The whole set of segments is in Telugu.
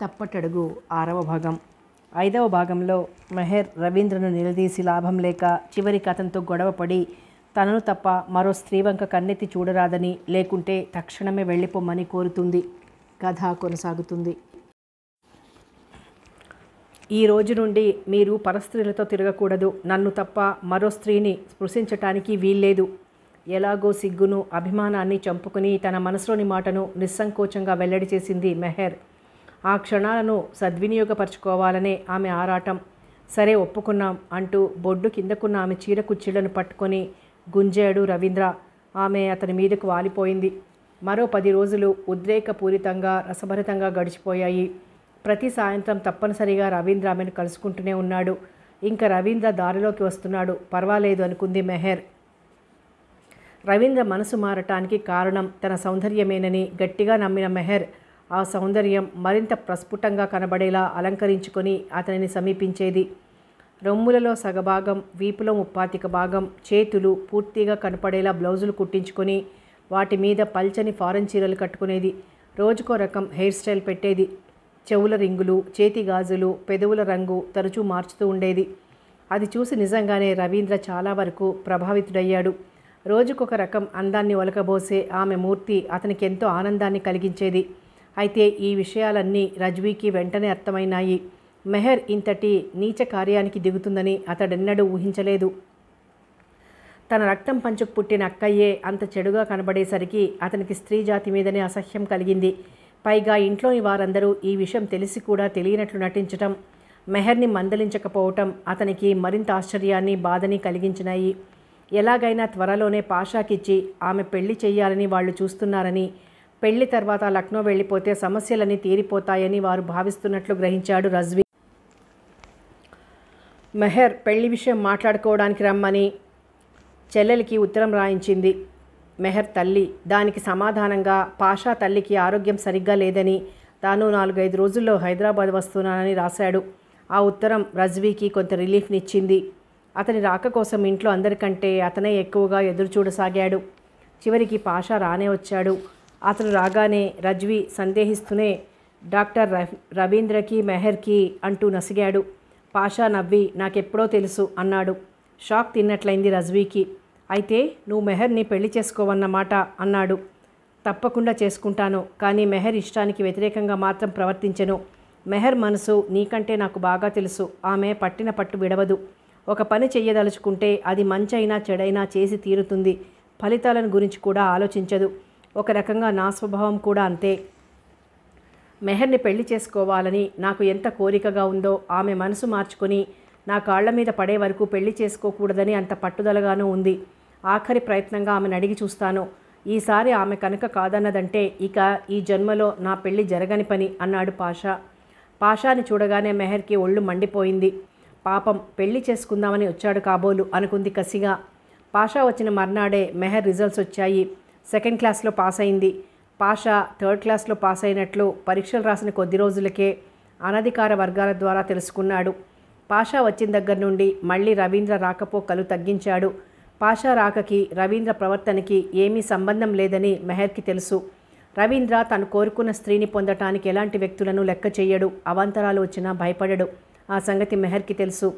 తప్పటడుగు ఆరవ భాగం ఐదవ భాగంలో మెహర్ రవీంద్రను నిలదీసి లాభం లేక చివరి కథంతో గొడవపడి తనను తప్ప మరో స్త్రీవంక కన్నెత్తి చూడరాదని లేకుంటే తక్షణమే వెళ్ళిపోమని కోరుతుంది కథ కొనసాగుతుంది ఈ రోజు నుండి మీరు పరస్త్రీలతో తిరగకూడదు నన్ను తప్ప మరో స్త్రీని స్పృశించటానికి వీల్లేదు ఎలాగో సిగ్గును అభిమానాన్ని చంపుకుని తన మనసులోని మాటను నిస్సంకోచంగా వెల్లడి చేసింది మెహర్ ఆ క్షణాలను సద్వినియోగపరచుకోవాలనే ఆమె ఆరాటం సరే ఒప్పుకున్నాం అంటూ బొడ్డు కిందకున్న ఆమె చీర కుచ్చిళ్లను పట్టుకొని గుంజాడు రవీంద్ర ఆమె అతని మీదకు వాలిపోయింది మరో పది రోజులు ఉద్రేకపూరితంగా రసభరితంగా గడిచిపోయాయి ప్రతి సాయంత్రం తప్పనిసరిగా రవీంద్ర ఆమెను కలుసుకుంటూనే ఉన్నాడు ఇంకా రవీంద్ర దారిలోకి వస్తున్నాడు పర్వాలేదు అనుకుంది మెహర్ రవీంద్ర మనసు మారటానికి కారణం తన సౌందర్యమేనని గట్టిగా నమ్మిన మెహర్ ఆ సౌందర్యం మరింత ప్రస్ఫుటంగా కనబడేలా అలంకరించుకొని అతనిని సమీపించేది రొమ్ములలో సగభాగం వీపులో ముప్పాతిక భాగం చేతులు పూర్తిగా కనపడేలా బ్లౌజులు కుట్టించుకొని వాటి మీద పల్చని ఫారెన్ చీరలు కట్టుకునేది రోజుకో రకం హెయిర్ స్టైల్ పెట్టేది చెవుల రింగులు చేతి గాజులు పెదవుల రంగు తరచూ మార్చుతూ ఉండేది అది చూసి నిజంగానే రవీంద్ర చాలా వరకు ప్రభావితుడయ్యాడు రోజుకొక రకం అందాన్ని ఒలకబోసే ఆమె మూర్తి అతనికి ఎంతో ఆనందాన్ని కలిగించేది అయితే ఈ విషయాలన్నీ రజ్వీకి వెంటనే అర్థమైనాయి మెహర్ ఇంతటి నీచ కార్యానికి దిగుతుందని అతడెన్నడూ ఊహించలేదు తన రక్తం పంచుకు పుట్టిన అక్కయ్యే అంత చెడుగా కనబడేసరికి అతనికి స్త్రీ జాతి మీదనే అసహ్యం కలిగింది పైగా ఇంట్లోని వారందరూ ఈ విషయం తెలిసి కూడా తెలియనట్లు నటించటం మెహర్ని మందలించకపోవటం అతనికి మరింత ఆశ్చర్యాన్ని బాధని కలిగించినాయి ఎలాగైనా త్వరలోనే పాషాకిచ్చి ఆమె పెళ్లి చేయాలని వాళ్ళు చూస్తున్నారని పెళ్లి తర్వాత లక్నో వెళ్ళిపోతే సమస్యలన్నీ తీరిపోతాయని వారు భావిస్తున్నట్లు గ్రహించాడు రజ్వీ మెహర్ పెళ్లి విషయం మాట్లాడుకోవడానికి రమ్మని చెల్లెలికి ఉత్తరం రాయించింది మెహర్ తల్లి దానికి సమాధానంగా పాషా తల్లికి ఆరోగ్యం సరిగ్గా లేదని తాను నాలుగైదు రోజుల్లో హైదరాబాద్ వస్తున్నానని రాశాడు ఆ ఉత్తరం రజ్వీకి కొంత రిలీఫ్నిచ్చింది అతని రాక కోసం ఇంట్లో అందరికంటే అతనే ఎక్కువగా ఎదురుచూడసాగాడు చివరికి పాషా రానే వచ్చాడు అతను రాగానే రజ్వి సందేహిస్తూనే డాక్టర్ రవీంద్రకి మెహర్కి అంటూ నసిగాడు పాషా నవ్వి నాకెప్పుడో తెలుసు అన్నాడు షాక్ తిన్నట్లయింది రజ్వీకి అయితే నువ్వు మెహర్ని పెళ్లి చేసుకోవన్నమాట అన్నాడు తప్పకుండా చేసుకుంటాను కానీ మెహర్ ఇష్టానికి వ్యతిరేకంగా మాత్రం ప్రవర్తించను మెహర్ మనసు నీకంటే నాకు బాగా తెలుసు ఆమె పట్టిన పట్టు విడవదు ఒక పని చెయ్యదలుచుకుంటే అది మంచైనా చెడైనా చేసి తీరుతుంది ఫలితాలను గురించి కూడా ఆలోచించదు ఒక రకంగా నా స్వభావం కూడా అంతే మెహర్ని పెళ్లి చేసుకోవాలని నాకు ఎంత కోరికగా ఉందో ఆమె మనసు మార్చుకొని నా కాళ్ల మీద పడే వరకు పెళ్లి చేసుకోకూడదని అంత పట్టుదలగానూ ఉంది ఆఖరి ప్రయత్నంగా ఆమెను అడిగి చూస్తాను ఈసారి ఆమె కనుక కాదన్నదంటే ఇక ఈ జన్మలో నా పెళ్లి జరగని పని అన్నాడు పాషా పాషాని చూడగానే మెహర్కి ఒళ్ళు మండిపోయింది పాపం పెళ్లి చేసుకుందామని వచ్చాడు కాబోలు అనుకుంది కసిగా పాషా వచ్చిన మర్నాడే మెహర్ రిజల్ట్స్ వచ్చాయి సెకండ్ క్లాస్లో పాస్ అయింది పాషా థర్డ్ క్లాస్లో పాస్ అయినట్లు పరీక్షలు రాసిన కొద్ది రోజులకే అనధికార వర్గాల ద్వారా తెలుసుకున్నాడు పాషా వచ్చిన దగ్గర నుండి మళ్ళీ రవీంద్ర రాకపోకలు తగ్గించాడు పాషా రాకకి రవీంద్ర ప్రవర్తనకి ఏమీ సంబంధం లేదని మెహర్కి తెలుసు రవీంద్ర తను కోరుకున్న స్త్రీని పొందటానికి ఎలాంటి వ్యక్తులను లెక్క చేయడు అవాంతరాలు వచ్చినా భయపడడు ఆ సంగతి మెహర్కి తెలుసు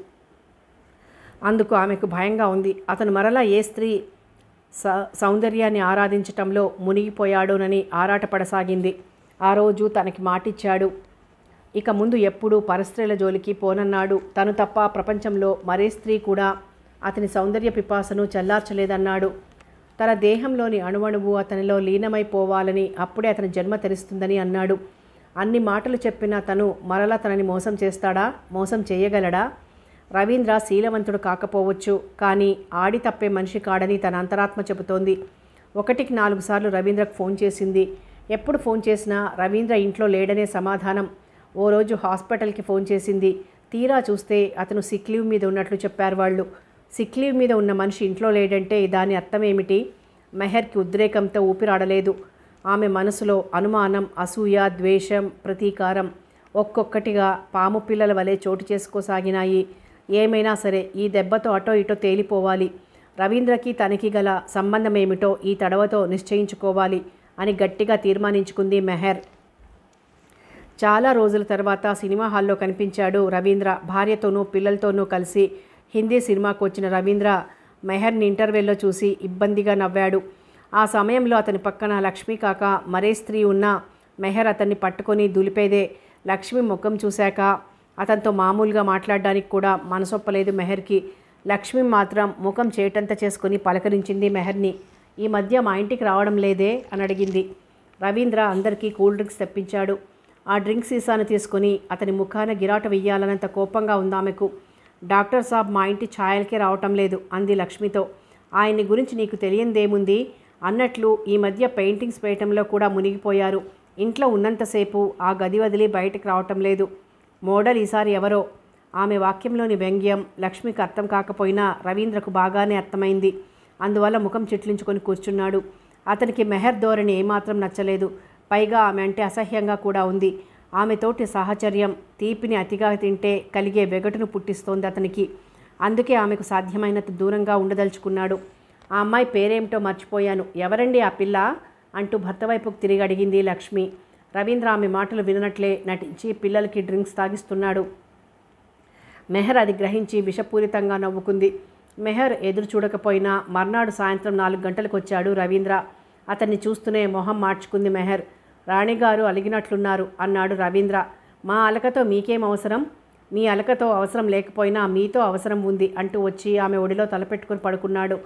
అందుకు ఆమెకు భయంగా ఉంది అతను మరలా ఏ స్త్రీ సౌందర్యాన్ని ఆరాధించటంలో మునిగిపోయాడోనని ఆరాటపడసాగింది ఆ రోజు తనకి మాటిచ్చాడు ఇక ముందు ఎప్పుడూ పరస్త్రీల జోలికి పోనన్నాడు తను తప్ప ప్రపంచంలో మరే స్త్రీ కూడా అతని సౌందర్య పిపాసను చల్లార్చలేదన్నాడు తన దేహంలోని అణువణువు అతనిలో లీనమైపోవాలని అప్పుడే అతని జన్మ తెరుస్తుందని అన్నాడు అన్ని మాటలు చెప్పిన తను మరలా తనని మోసం చేస్తాడా మోసం చేయగలడా రవీంద్ర శీలవంతుడు కాకపోవచ్చు కానీ ఆడి తప్పే మనిషి కాడని తన అంతరాత్మ చెబుతోంది ఒకటికి నాలుగు సార్లు రవీంద్రకు ఫోన్ చేసింది ఎప్పుడు ఫోన్ చేసినా రవీంద్ర ఇంట్లో లేడనే సమాధానం ఓ రోజు హాస్పిటల్కి ఫోన్ చేసింది తీరా చూస్తే అతను సిక్ లీవ్ మీద ఉన్నట్లు చెప్పారు వాళ్ళు సిక్ లీవ్ మీద ఉన్న మనిషి ఇంట్లో లేడంటే దాని అర్థం ఏమిటి మెహర్కి ఉద్రేకంతో ఊపిరాడలేదు ఆమె మనసులో అనుమానం అసూయ ద్వేషం ప్రతీకారం ఒక్కొక్కటిగా పాము పిల్లల వలె చోటు చేసుకోసాగినాయి ఏమైనా సరే ఈ దెబ్బతో అటో ఇటో తేలిపోవాలి రవీంద్రకి తనకి గల సంబంధం ఏమిటో ఈ తడవతో నిశ్చయించుకోవాలి అని గట్టిగా తీర్మానించుకుంది మెహర్ చాలా రోజుల తర్వాత సినిమా హాల్లో కనిపించాడు రవీంద్ర భార్యతోనూ పిల్లలతోనూ కలిసి హిందీ సినిమాకు వచ్చిన రవీంద్ర మెహర్ని ఇంటర్వెల్లో చూసి ఇబ్బందిగా నవ్వాడు ఆ సమయంలో అతని పక్కన లక్ష్మి కాక మరే స్త్రీ ఉన్నా మెహర్ అతన్ని పట్టుకొని దులిపేదే లక్ష్మి ముఖం చూశాక అతనితో మామూలుగా మాట్లాడడానికి కూడా మనసొప్పలేదు మెహర్కి లక్ష్మి మాత్రం ముఖం చేయటంత చేసుకుని పలకరించింది మెహర్ని ఈ మధ్య మా ఇంటికి రావడం లేదే అని అడిగింది రవీంద్ర అందరికీ కూల్ డ్రింక్స్ తెప్పించాడు ఆ డ్రింక్ సీసాను తీసుకుని అతని ముఖాన గిరాట వెయ్యాలనంత కోపంగా ఉందామెకు డాక్టర్ సాబ్ మా ఇంటి ఛాయలకే రావటం లేదు అంది లక్ష్మితో ఆయన్ని గురించి నీకు తెలియందేముంది అన్నట్లు ఈ మధ్య పెయింటింగ్స్ వేయటంలో కూడా మునిగిపోయారు ఇంట్లో ఉన్నంతసేపు ఆ గది వదిలి బయటకు రావటం లేదు మోడల్ ఈసారి ఎవరో ఆమె వాక్యంలోని వ్యంగ్యం లక్ష్మికి అర్థం కాకపోయినా రవీంద్రకు బాగానే అర్థమైంది అందువల్ల ముఖం చిట్లించుకొని కూర్చున్నాడు అతనికి మెహర్ ధోరణి ఏమాత్రం నచ్చలేదు పైగా ఆమె అంటే అసహ్యంగా కూడా ఉంది ఆమెతోటి సాహచర్యం తీపిని అతిగా తింటే కలిగే వెగటును పుట్టిస్తోంది అతనికి అందుకే ఆమెకు సాధ్యమైనంత దూరంగా ఉండదలుచుకున్నాడు ఆ అమ్మాయి పేరేమిటో మర్చిపోయాను ఎవరండి ఆ పిల్ల అంటూ భర్త వైపుకు తిరిగి అడిగింది లక్ష్మి రవీంద్ర ఆమె మాటలు విననట్లే నటించి పిల్లలకి డ్రింక్స్ తాగిస్తున్నాడు మెహర్ అది గ్రహించి విషపూరితంగా నవ్వుకుంది మెహర్ ఎదురు చూడకపోయినా మర్నాడు సాయంత్రం నాలుగు గంటలకు వచ్చాడు రవీంద్ర అతన్ని చూస్తూనే మొహం మార్చుకుంది మెహర్ రాణిగారు అలిగినట్లున్నారు అన్నాడు రవీంద్ర మా అలకతో మీకేం అవసరం మీ అలకతో అవసరం లేకపోయినా మీతో అవసరం ఉంది అంటూ వచ్చి ఆమె ఒడిలో తలపెట్టుకుని పడుకున్నాడు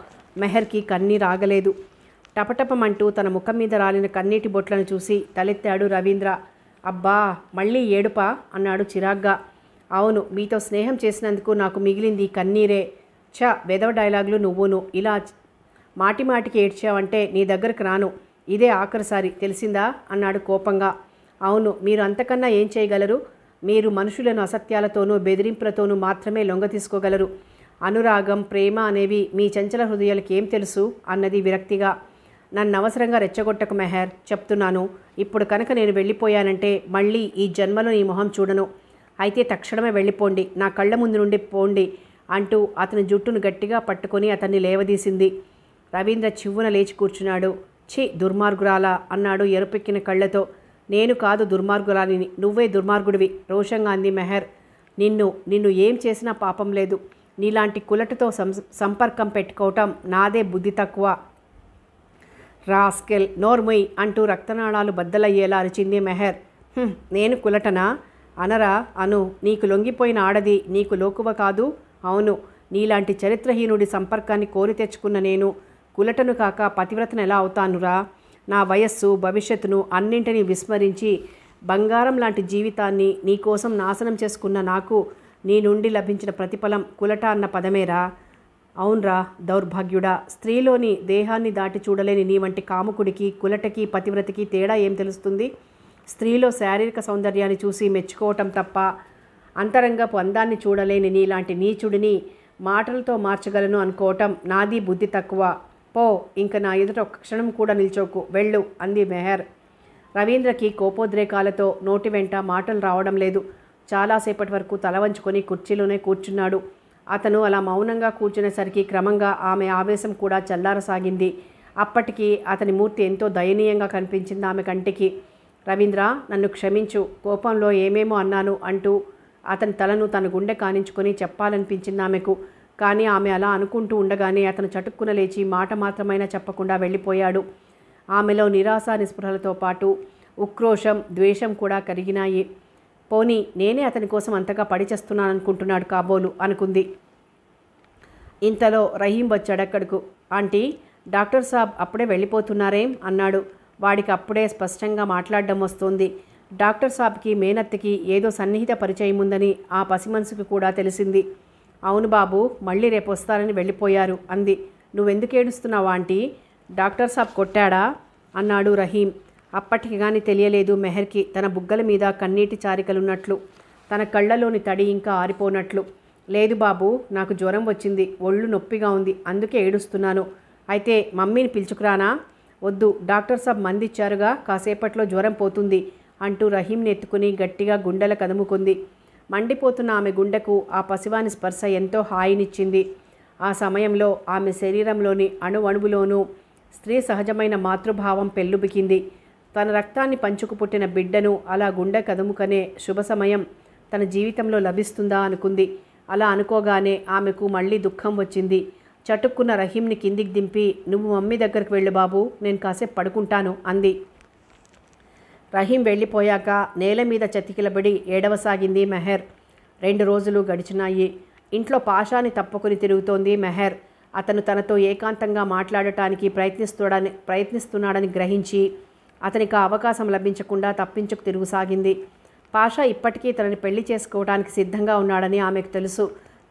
మెహర్కి కన్నీ రాగలేదు టపటపమంటూ తన ముఖం మీద రాలిన కన్నీటి బొట్లను చూసి తలెత్తాడు రవీంద్ర అబ్బా మళ్ళీ ఏడుపా అన్నాడు చిరాగ్గా అవును మీతో స్నేహం చేసినందుకు నాకు మిగిలింది కన్నీరే చ వెదవ డైలాగులు నువ్వును ఇలా మాటి మాటికి ఏడ్చావంటే నీ దగ్గరకు రాను ఇదే ఆఖరిసారి తెలిసిందా అన్నాడు కోపంగా అవును మీరు అంతకన్నా ఏం చేయగలరు మీరు మనుషులను అసత్యాలతోనూ బెదిరింపులతోనూ మాత్రమే లొంగ తీసుకోగలరు అనురాగం ప్రేమ అనేవి మీ చంచల హృదయాలకేం తెలుసు అన్నది విరక్తిగా నన్ను అవసరంగా రెచ్చగొట్టకు మెహర్ చెప్తున్నాను ఇప్పుడు కనుక నేను వెళ్ళిపోయానంటే మళ్ళీ ఈ జన్మలో నీ మొహం చూడను అయితే తక్షణమే వెళ్ళిపోండి నా కళ్ళ ముందు నుండి పోండి అంటూ అతని జుట్టును గట్టిగా పట్టుకొని అతన్ని లేవదీసింది రవీంద్ర చివ్వున లేచి కూర్చున్నాడు ఛీ దుర్మార్గురాలా అన్నాడు ఎరుపెక్కిన కళ్ళతో నేను కాదు దుర్మార్గురాలిని నువ్వే దుర్మార్గుడివి రోషంగా అంది మెహర్ నిన్ను నిన్ను ఏం చేసినా పాపం లేదు నీలాంటి కులటుతో సంపర్కం పెట్టుకోవటం నాదే బుద్ధి తక్కువ రాస్కెల్ నోర్మొయ్ అంటూ రక్తనాళాలు బద్దలయ్యేలా అరిచింది మెహర్ నేను కులటనా అనరా అను నీకు లొంగిపోయిన ఆడది నీకు లోకువ కాదు అవును నీలాంటి చరిత్రహీనుడి సంపర్కాన్ని కోరి తెచ్చుకున్న నేను కులటను కాక పతివ్రతను ఎలా అవుతానురా నా వయస్సు భవిష్యత్తును అన్నింటినీ విస్మరించి బంగారం లాంటి జీవితాన్ని నీకోసం నాశనం చేసుకున్న నాకు నీ నుండి లభించిన ప్రతిఫలం కులట అన్న పదమేరా అవునరా దౌర్భాగ్యుడా స్త్రీలోని దేహాన్ని దాటి చూడలేని నీ వంటి కాముకుడికి కులటకి పతివ్రతికి తేడా ఏం తెలుస్తుంది స్త్రీలో శారీరక సౌందర్యాన్ని చూసి మెచ్చుకోవటం తప్ప అంతరంగపు అందాన్ని చూడలేని నీలాంటి నీచుడిని మాటలతో మార్చగలను అనుకోవటం నాది బుద్ధి తక్కువ పో ఇంక నా ఎదుట ఒక్క క్షణం కూడా నిల్చోకు వెళ్ళు అంది మెహర్ రవీంద్రకి కోపోద్రేకాలతో నోటి వెంట మాటలు రావడం లేదు చాలాసేపటి వరకు తల వంచుకొని కుర్చీలోనే కూర్చున్నాడు అతను అలా మౌనంగా కూర్చునేసరికి క్రమంగా ఆమె ఆవేశం కూడా చల్లారసాగింది అప్పటికి అతని మూర్తి ఎంతో దయనీయంగా కనిపించింది ఆమె కంటికి రవీంద్ర నన్ను క్షమించు కోపంలో ఏమేమో అన్నాను అంటూ అతని తలను తన గుండె కానించుకొని చెప్పాలనిపించింది ఆమెకు కానీ ఆమె అలా అనుకుంటూ ఉండగానే అతను చటుక్కున లేచి మాట మాత్రమైనా చెప్పకుండా వెళ్ళిపోయాడు ఆమెలో నిరాశ నిస్పృహలతో పాటు ఉక్రోషం ద్వేషం కూడా కరిగినాయి పోనీ నేనే అతని కోసం అంతగా పడిచేస్తున్నాను అనుకుంటున్నాడు కాబోలు అనుకుంది ఇంతలో రహీం వచ్చాడు అక్కడకు ఆంటీ డాక్టర్ సాబ్ అప్పుడే వెళ్ళిపోతున్నారేం అన్నాడు వాడికి అప్పుడే స్పష్టంగా మాట్లాడడం వస్తోంది డాక్టర్ సాబ్కి మేనత్తకి ఏదో సన్నిహిత పరిచయం ఉందని ఆ పసిమనసుకు కూడా తెలిసింది అవును బాబు మళ్ళీ రేపు వస్తారని వెళ్ళిపోయారు అంది నువ్వెందుకు ఏడుస్తున్నావా ఆంటీ డాక్టర్ సాబ్ కొట్టాడా అన్నాడు రహీం అప్పటికి కానీ తెలియలేదు మెహర్కి తన బుగ్గల మీద కన్నీటి చారికలున్నట్లు తన కళ్ళలోని తడి ఇంకా ఆరిపోనట్లు లేదు బాబు నాకు జ్వరం వచ్చింది ఒళ్ళు నొప్పిగా ఉంది అందుకే ఏడుస్తున్నాను అయితే మమ్మీని పిలుచుకురానా వద్దు డాక్టర్ సాబ్ మందిచ్చారుగా కాసేపట్లో జ్వరం పోతుంది అంటూ రహీంని నెత్తుకుని గట్టిగా గుండెల కదుముకుంది మండిపోతున్న ఆమె గుండెకు ఆ పసివాని స్పర్శ ఎంతో హాయినిచ్చింది ఆ సమయంలో ఆమె శరీరంలోని అణువణువులోనూ స్త్రీ సహజమైన మాతృభావం పెల్లుబికింది తన రక్తాన్ని పంచుకు పుట్టిన బిడ్డను అలా గుండె కదుముకనే శుభ సమయం తన జీవితంలో లభిస్తుందా అనుకుంది అలా అనుకోగానే ఆమెకు మళ్ళీ దుఃఖం వచ్చింది చటుక్కున్న రహీంని కిందికి దింపి నువ్వు మమ్మీ దగ్గరికి వెళ్ళు బాబు నేను కాసేపు పడుకుంటాను అంది రహీం వెళ్ళిపోయాక నేల మీద చతికిలబడి ఏడవసాగింది మెహర్ రెండు రోజులు గడిచినాయి ఇంట్లో పాషాని తప్పుకుని తిరుగుతోంది మెహర్ అతను తనతో ఏకాంతంగా మాట్లాడటానికి ప్రయత్నిస్తున్నాడని ప్రయత్నిస్తున్నాడని గ్రహించి అతనికి అవకాశం లభించకుండా తప్పించుకు తిరుగుసాగింది పాషా ఇప్పటికీ తనని పెళ్లి చేసుకోవడానికి సిద్ధంగా ఉన్నాడని ఆమెకు తెలుసు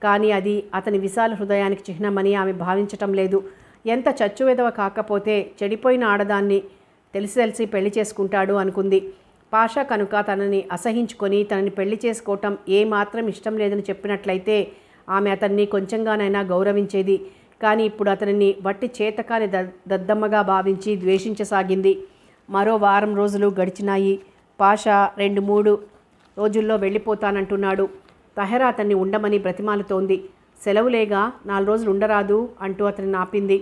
కానీ అది అతని విశాల హృదయానికి చిహ్నమని ఆమె భావించటం లేదు ఎంత చచ్చువెదవ కాకపోతే చెడిపోయిన ఆడదాన్ని తెలిసి తెలిసి పెళ్లి చేసుకుంటాడు అనుకుంది పాషా కనుక తనని అసహించుకొని తనని పెళ్లి చేసుకోవటం ఏమాత్రం ఇష్టం లేదని చెప్పినట్లయితే ఆమె అతన్ని కొంచెంగానైనా గౌరవించేది కానీ ఇప్పుడు అతనిని వట్టి చేతకాని దద్దమ్మగా భావించి ద్వేషించసాగింది మరో వారం రోజులు గడిచినాయి పాషా రెండు మూడు రోజుల్లో వెళ్ళిపోతానంటున్నాడు తహెరా అతన్ని ఉండమని బ్రతిమాలుతోంది సెలవులేగా నాలుగు రోజులు ఉండరాదు అంటూ అతన్ని నాపింది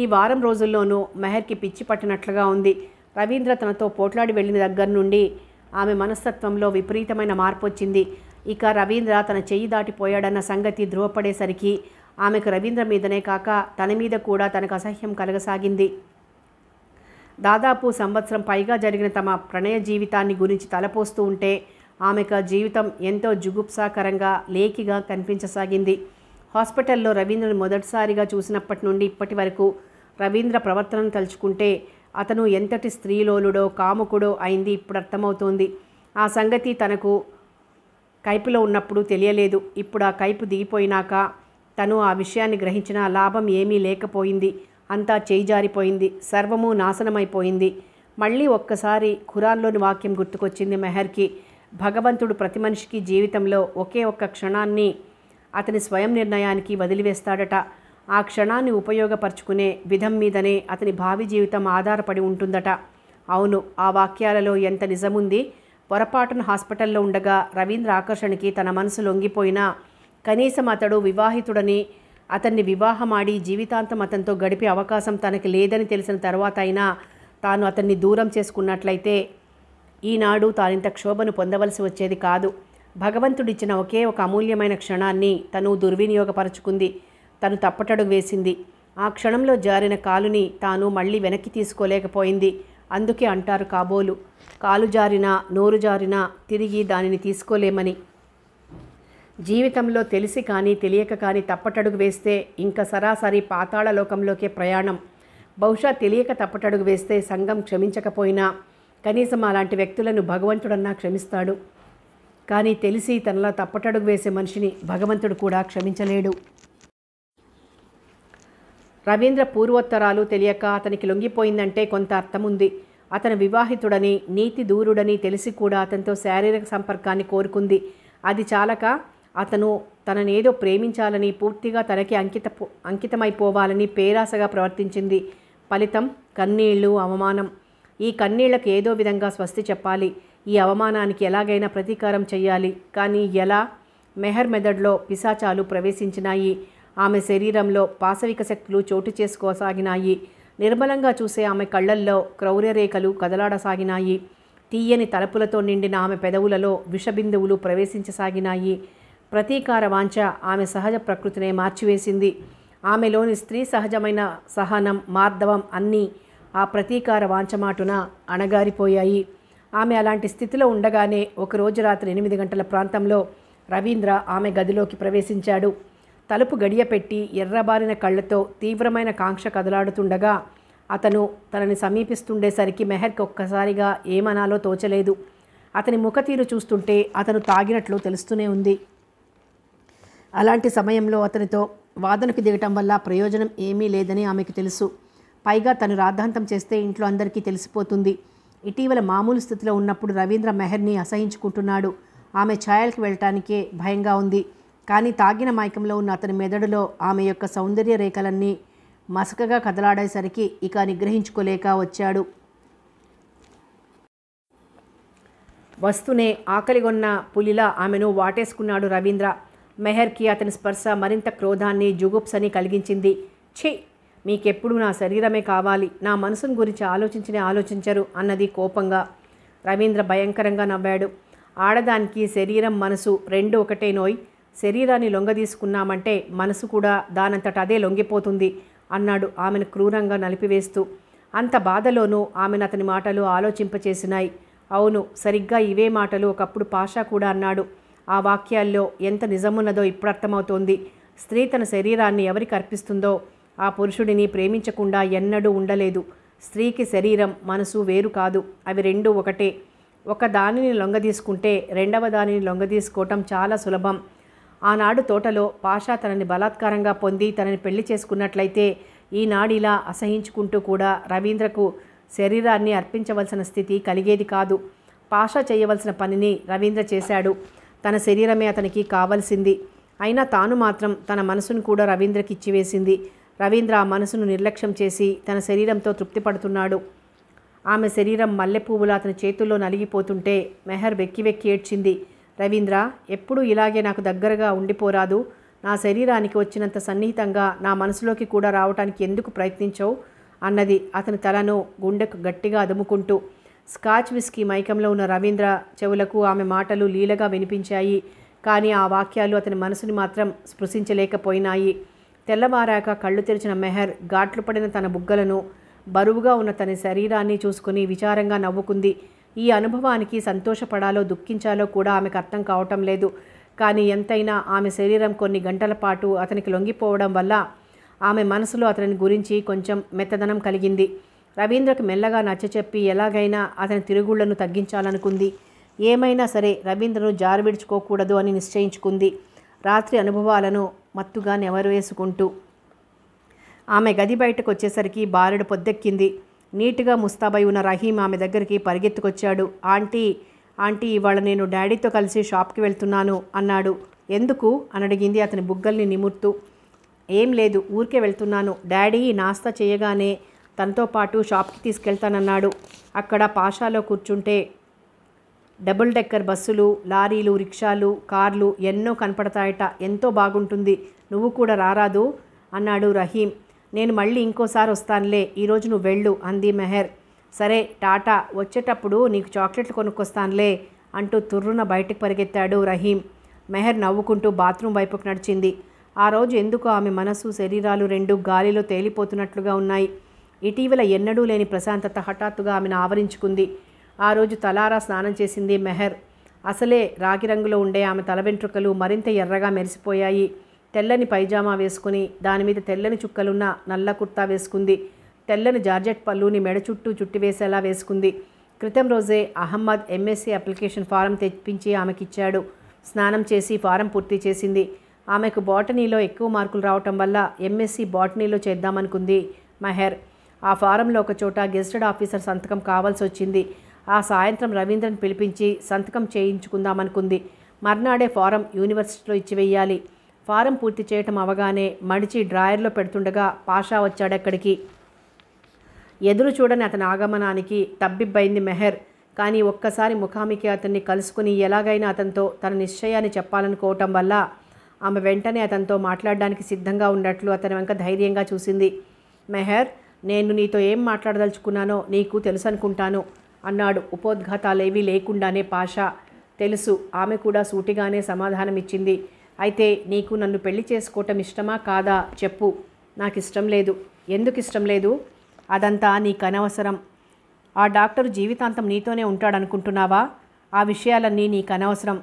ఈ వారం రోజుల్లోనూ మెహర్కి పిచ్చి పట్టినట్లుగా ఉంది రవీంద్ర తనతో పోట్లాడి వెళ్ళిన దగ్గర నుండి ఆమె మనస్తత్వంలో విపరీతమైన మార్పు వచ్చింది ఇక రవీంద్ర తన చెయ్యి దాటిపోయాడన్న సంగతి ధృవపడేసరికి ఆమెకు రవీంద్ర మీదనే కాక తన మీద కూడా తనకు అసహ్యం కలగసాగింది దాదాపు సంవత్సరం పైగా జరిగిన తమ ప్రణయ జీవితాన్ని గురించి తలపోస్తూ ఉంటే ఆమెకు జీవితం ఎంతో జుగుప్సాకరంగా లేకిగా కనిపించసాగింది హాస్పిటల్లో రవీంద్రను మొదటిసారిగా చూసినప్పటి నుండి ఇప్పటి వరకు రవీంద్ర ప్రవర్తనను తలుచుకుంటే అతను ఎంతటి స్త్రీలోలుడో కాముకుడో అయింది ఇప్పుడు అర్థమవుతోంది ఆ సంగతి తనకు కైపులో ఉన్నప్పుడు తెలియలేదు ఇప్పుడు ఆ కైపు దిగిపోయినాక తను ఆ విషయాన్ని గ్రహించిన లాభం ఏమీ లేకపోయింది అంతా చేయిజారిపోయింది సర్వము నాశనమైపోయింది మళ్ళీ ఒక్కసారి ఖురాన్లోని వాక్యం గుర్తుకొచ్చింది మెహర్కి భగవంతుడు ప్రతి మనిషికి జీవితంలో ఒకే ఒక్క క్షణాన్ని అతని స్వయం నిర్ణయానికి వదిలివేస్తాడట ఆ క్షణాన్ని ఉపయోగపరుచుకునే విధం మీదనే అతని భావి జీవితం ఆధారపడి ఉంటుందట అవును ఆ వాక్యాలలో ఎంత నిజముంది పొరపాటున హాస్పిటల్లో ఉండగా రవీంద్ర ఆకర్షణకి తన మనసు లొంగిపోయినా కనీసం అతడు వివాహితుడని అతన్ని వివాహమాడి జీవితాంతం అతనితో గడిపే అవకాశం తనకి లేదని తెలిసిన తర్వాత అయినా తాను అతన్ని దూరం చేసుకున్నట్లయితే ఈనాడు తానింత క్షోభను పొందవలసి వచ్చేది కాదు భగవంతుడిచ్చిన ఒకే ఒక అమూల్యమైన క్షణాన్ని తను దుర్వినియోగపరచుకుంది తను తప్పటడుగు వేసింది ఆ క్షణంలో జారిన కాలుని తాను మళ్ళీ వెనక్కి తీసుకోలేకపోయింది అందుకే అంటారు కాబోలు కాలు జారినా నోరు జారినా తిరిగి దానిని తీసుకోలేమని జీవితంలో తెలిసి కానీ తెలియక కానీ తప్పటడుగు వేస్తే ఇంకా సరాసరి పాతాళ లోకంలోకే ప్రయాణం బహుశా తెలియక తప్పటడుగు వేస్తే సంఘం క్షమించకపోయినా కనీసం అలాంటి వ్యక్తులను భగవంతుడన్నా క్షమిస్తాడు కానీ తెలిసి తనలా తప్పటడుగు వేసే మనిషిని భగవంతుడు కూడా క్షమించలేడు రవీంద్ర పూర్వోత్తరాలు తెలియక అతనికి లొంగిపోయిందంటే కొంత అర్థం ఉంది అతను వివాహితుడని నీతి దూరుడని తెలిసి కూడా అతనితో శారీరక సంపర్కాన్ని కోరుకుంది అది చాలక అతను తననేదో ప్రేమించాలని పూర్తిగా తనకి అంకిత అంకితమైపోవాలని పేరాసగా ప్రవర్తించింది ఫలితం కన్నీళ్లు అవమానం ఈ కన్నీళ్లకు ఏదో విధంగా స్వస్తి చెప్పాలి ఈ అవమానానికి ఎలాగైనా ప్రతీకారం చేయాలి కానీ ఎలా మెహర్ మెదడ్లో పిశాచాలు ప్రవేశించినాయి ఆమె శరీరంలో పాశవిక శక్తులు చోటు చేసుకోసాగినాయి నిర్మలంగా చూసే ఆమె కళ్ళల్లో క్రౌర్యరేఖలు కదలాడసాగినాయి తీయని తలపులతో నిండిన ఆమె పెదవులలో విషబిందువులు ప్రవేశించసాగినాయి ప్రతీకార వాంఛ ఆమె సహజ ప్రకృతినే మార్చివేసింది ఆమెలోని స్త్రీ సహజమైన సహనం మార్ధవం అన్నీ ఆ ప్రతీకార వాంఛమాటున అణగారిపోయాయి ఆమె అలాంటి స్థితిలో ఉండగానే ఒకరోజు రాత్రి ఎనిమిది గంటల ప్రాంతంలో రవీంద్ర ఆమె గదిలోకి ప్రవేశించాడు తలుపు గడియపెట్టి ఎర్రబారిన కళ్ళతో తీవ్రమైన కాంక్ష కదలాడుతుండగా అతను తనని సమీపిస్తుండేసరికి మెహర్కి ఒక్కసారిగా ఏమనాలో తోచలేదు అతని ముఖతీరు చూస్తుంటే అతను తాగినట్లు తెలుస్తూనే ఉంది అలాంటి సమయంలో అతనితో వాదనకు దిగటం వల్ల ప్రయోజనం ఏమీ లేదని ఆమెకు తెలుసు పైగా తను రాద్ధాంతం చేస్తే ఇంట్లో అందరికీ తెలిసిపోతుంది ఇటీవల మామూలు స్థితిలో ఉన్నప్పుడు రవీంద్ర మెహర్ని అసహించుకుంటున్నాడు ఆమె ఛాయలకు వెళ్ళటానికే భయంగా ఉంది కానీ తాగిన మాయకంలో ఉన్న అతని మెదడులో ఆమె యొక్క సౌందర్య రేఖలన్నీ మసకగా కదలాడేసరికి ఇక నిగ్రహించుకోలేక వచ్చాడు వస్తూనే ఆకలిగొన్న పులిలా ఆమెను వాటేసుకున్నాడు రవీంద్ర మెహర్కి అతని స్పర్శ మరింత క్రోధాన్ని జుగుప్సని కలిగించింది ఛీ మీకెప్పుడు నా శరీరమే కావాలి నా మనసును గురించి ఆలోచించిన ఆలోచించరు అన్నది కోపంగా రవీంద్ర భయంకరంగా నవ్వాడు ఆడదానికి శరీరం మనసు రెండు ఒకటే నోయ్ శరీరాన్ని లొంగదీసుకున్నామంటే మనసు కూడా దానంతట అదే లొంగిపోతుంది అన్నాడు ఆమెను క్రూరంగా నలిపివేస్తూ అంత బాధలోనూ ఆమెను అతని మాటలు ఆలోచింపచేసినాయి అవును సరిగ్గా ఇవే మాటలు ఒకప్పుడు పాషా కూడా అన్నాడు ఆ వాక్యాల్లో ఎంత నిజమున్నదో ఇప్పుడు అర్థమవుతోంది స్త్రీ తన శరీరాన్ని ఎవరికి అర్పిస్తుందో ఆ పురుషుడిని ప్రేమించకుండా ఎన్నడూ ఉండలేదు స్త్రీకి శరీరం మనసు వేరు కాదు అవి రెండు ఒకటే ఒక దానిని లొంగదీసుకుంటే రెండవ దానిని లొంగదీసుకోవటం చాలా సులభం ఆనాడు తోటలో పాషా తనని బలాత్కారంగా పొంది తనని పెళ్లి చేసుకున్నట్లయితే ఈనాడిలా అసహించుకుంటూ కూడా రవీంద్రకు శరీరాన్ని అర్పించవలసిన స్థితి కలిగేది కాదు పాషా చేయవలసిన పనిని రవీంద్ర చేశాడు తన శరీరమే అతనికి కావలసింది అయినా తాను మాత్రం తన మనసును కూడా రవీంద్రకి ఇచ్చివేసింది రవీంద్ర ఆ మనసును నిర్లక్ష్యం చేసి తన శరీరంతో తృప్తిపడుతున్నాడు ఆమె శరీరం పువ్వులు అతని చేతుల్లో నలిగిపోతుంటే మెహర్ వెక్కి వెక్కి ఏడ్చింది రవీంద్ర ఎప్పుడూ ఇలాగే నాకు దగ్గరగా ఉండిపోరాదు నా శరీరానికి వచ్చినంత సన్నిహితంగా నా మనసులోకి కూడా రావటానికి ఎందుకు ప్రయత్నించవు అన్నది అతని తలను గుండెకు గట్టిగా అదుముకుంటూ స్కాచ్ విస్కీ మైకంలో ఉన్న రవీంద్ర చెవులకు ఆమె మాటలు లీలగా వినిపించాయి కానీ ఆ వాక్యాలు అతని మనసుని మాత్రం స్పృశించలేకపోయినాయి తెల్లవారాక కళ్ళు తెరిచిన మెహర్ గాట్లు పడిన తన బుగ్గలను బరువుగా ఉన్న తన శరీరాన్ని చూసుకుని విచారంగా నవ్వుకుంది ఈ అనుభవానికి సంతోషపడాలో దుఃఖించాలో కూడా ఆమెకు అర్థం కావటం లేదు కానీ ఎంతైనా ఆమె శరీరం కొన్ని గంటల పాటు అతనికి లొంగిపోవడం వల్ల ఆమె మనసులో అతని గురించి కొంచెం మెత్తదనం కలిగింది రవీంద్రకు మెల్లగా నచ్చచెప్పి ఎలాగైనా అతని తిరుగుళ్లను తగ్గించాలనుకుంది ఏమైనా సరే రవీంద్రను విడుచుకోకూడదు అని నిశ్చయించుకుంది రాత్రి అనుభవాలను మత్తుగా నెవరవేసుకుంటూ ఆమె గది బయటకు వచ్చేసరికి బారెడు పొద్దెక్కింది నీటుగా ముస్తాబై ఉన్న రహీం ఆమె దగ్గరికి పరిగెత్తుకొచ్చాడు ఆంటీ ఆంటీ ఇవాళ నేను డాడీతో కలిసి షాప్కి వెళ్తున్నాను అన్నాడు ఎందుకు అని అడిగింది అతని బుగ్గల్ని నిమురుతూ ఏం లేదు ఊరికే వెళ్తున్నాను డాడీ నాస్తా చేయగానే తనతో పాటు షాప్కి తీసుకెళ్తానన్నాడు అక్కడ పాషాలో కూర్చుంటే డబుల్ డెక్కర్ బస్సులు లారీలు రిక్షాలు కార్లు ఎన్నో కనపడతాయట ఎంతో బాగుంటుంది నువ్వు కూడా రారాదు అన్నాడు రహీం నేను మళ్ళీ ఇంకోసారి వస్తానులే ఈరోజు నువ్వు వెళ్ళు అంది మెహర్ సరే టాటా వచ్చేటప్పుడు నీకు చాక్లెట్లు కొనుక్కొస్తానులే అంటూ తుర్రున బయటకు పరిగెత్తాడు రహీం మెహర్ నవ్వుకుంటూ బాత్రూం వైపుకు నడిచింది ఆ రోజు ఎందుకు ఆమె మనసు శరీరాలు రెండు గాలిలో తేలిపోతున్నట్లుగా ఉన్నాయి ఇటీవల ఎన్నడూ లేని ప్రశాంతత హఠాత్తుగా ఆమెను ఆవరించుకుంది ఆ రోజు తలారా స్నానం చేసింది మెహర్ అసలే రాగి రంగులో ఉండే ఆమె తల వెంట్రుకలు మరింత ఎర్రగా మెరిసిపోయాయి తెల్లని పైజామా వేసుకుని దానిమీద తెల్లని చుక్కలున్న నల్ల కుర్తా వేసుకుంది తెల్లని జార్జెట్ పళ్ళుని మెడ చుట్టూ చుట్టివేసేలా వేసుకుంది క్రితం రోజే అహ్మద్ ఎంఎస్సీ అప్లికేషన్ ఫారం తెప్పించి ఆమెకిచ్చాడు స్నానం చేసి ఫారం పూర్తి చేసింది ఆమెకు బాటనీలో ఎక్కువ మార్కులు రావటం వల్ల ఎంఎస్సీ బాటనీలో చేద్దామనుకుంది మెహర్ ఆ ఫారంలో ఒక చోట గెజిటెడ్ ఆఫీసర్ సంతకం కావాల్సి వచ్చింది ఆ సాయంత్రం రవీంద్రన్ పిలిపించి సంతకం చేయించుకుందామనుకుంది మర్నాడే ఫారం యూనివర్సిటీలో ఇచ్చివేయాలి ఫారం పూర్తి చేయటం అవగానే మడిచి డ్రాయర్లో పెడుతుండగా పాషా వచ్చాడక్కడికి ఎదురు చూడని అతని ఆగమనానికి తబ్బిబ్బైంది మెహర్ కానీ ఒక్కసారి ముఖామికి అతన్ని కలుసుకుని ఎలాగైనా అతనితో తన నిశ్చయాన్ని చెప్పాలనుకోవటం వల్ల ఆమె వెంటనే అతనితో మాట్లాడడానికి సిద్ధంగా ఉన్నట్లు అతని వెంక ధైర్యంగా చూసింది మెహర్ నేను నీతో ఏం మాట్లాడదలుచుకున్నానో నీకు తెలుసు అనుకుంటాను అన్నాడు ఉపోద్ఘాతాలేవీ లేకుండానే పాష తెలుసు ఆమె కూడా సూటిగానే సమాధానమిచ్చింది అయితే నీకు నన్ను పెళ్లి చేసుకోవటం ఇష్టమా కాదా చెప్పు నాకు ఇష్టం లేదు ఎందుకు ఇష్టం లేదు అదంతా నీకు అనవసరం ఆ డాక్టర్ జీవితాంతం నీతోనే ఉంటాడనుకుంటున్నావా ఆ విషయాలన్నీ నీకు అనవసరం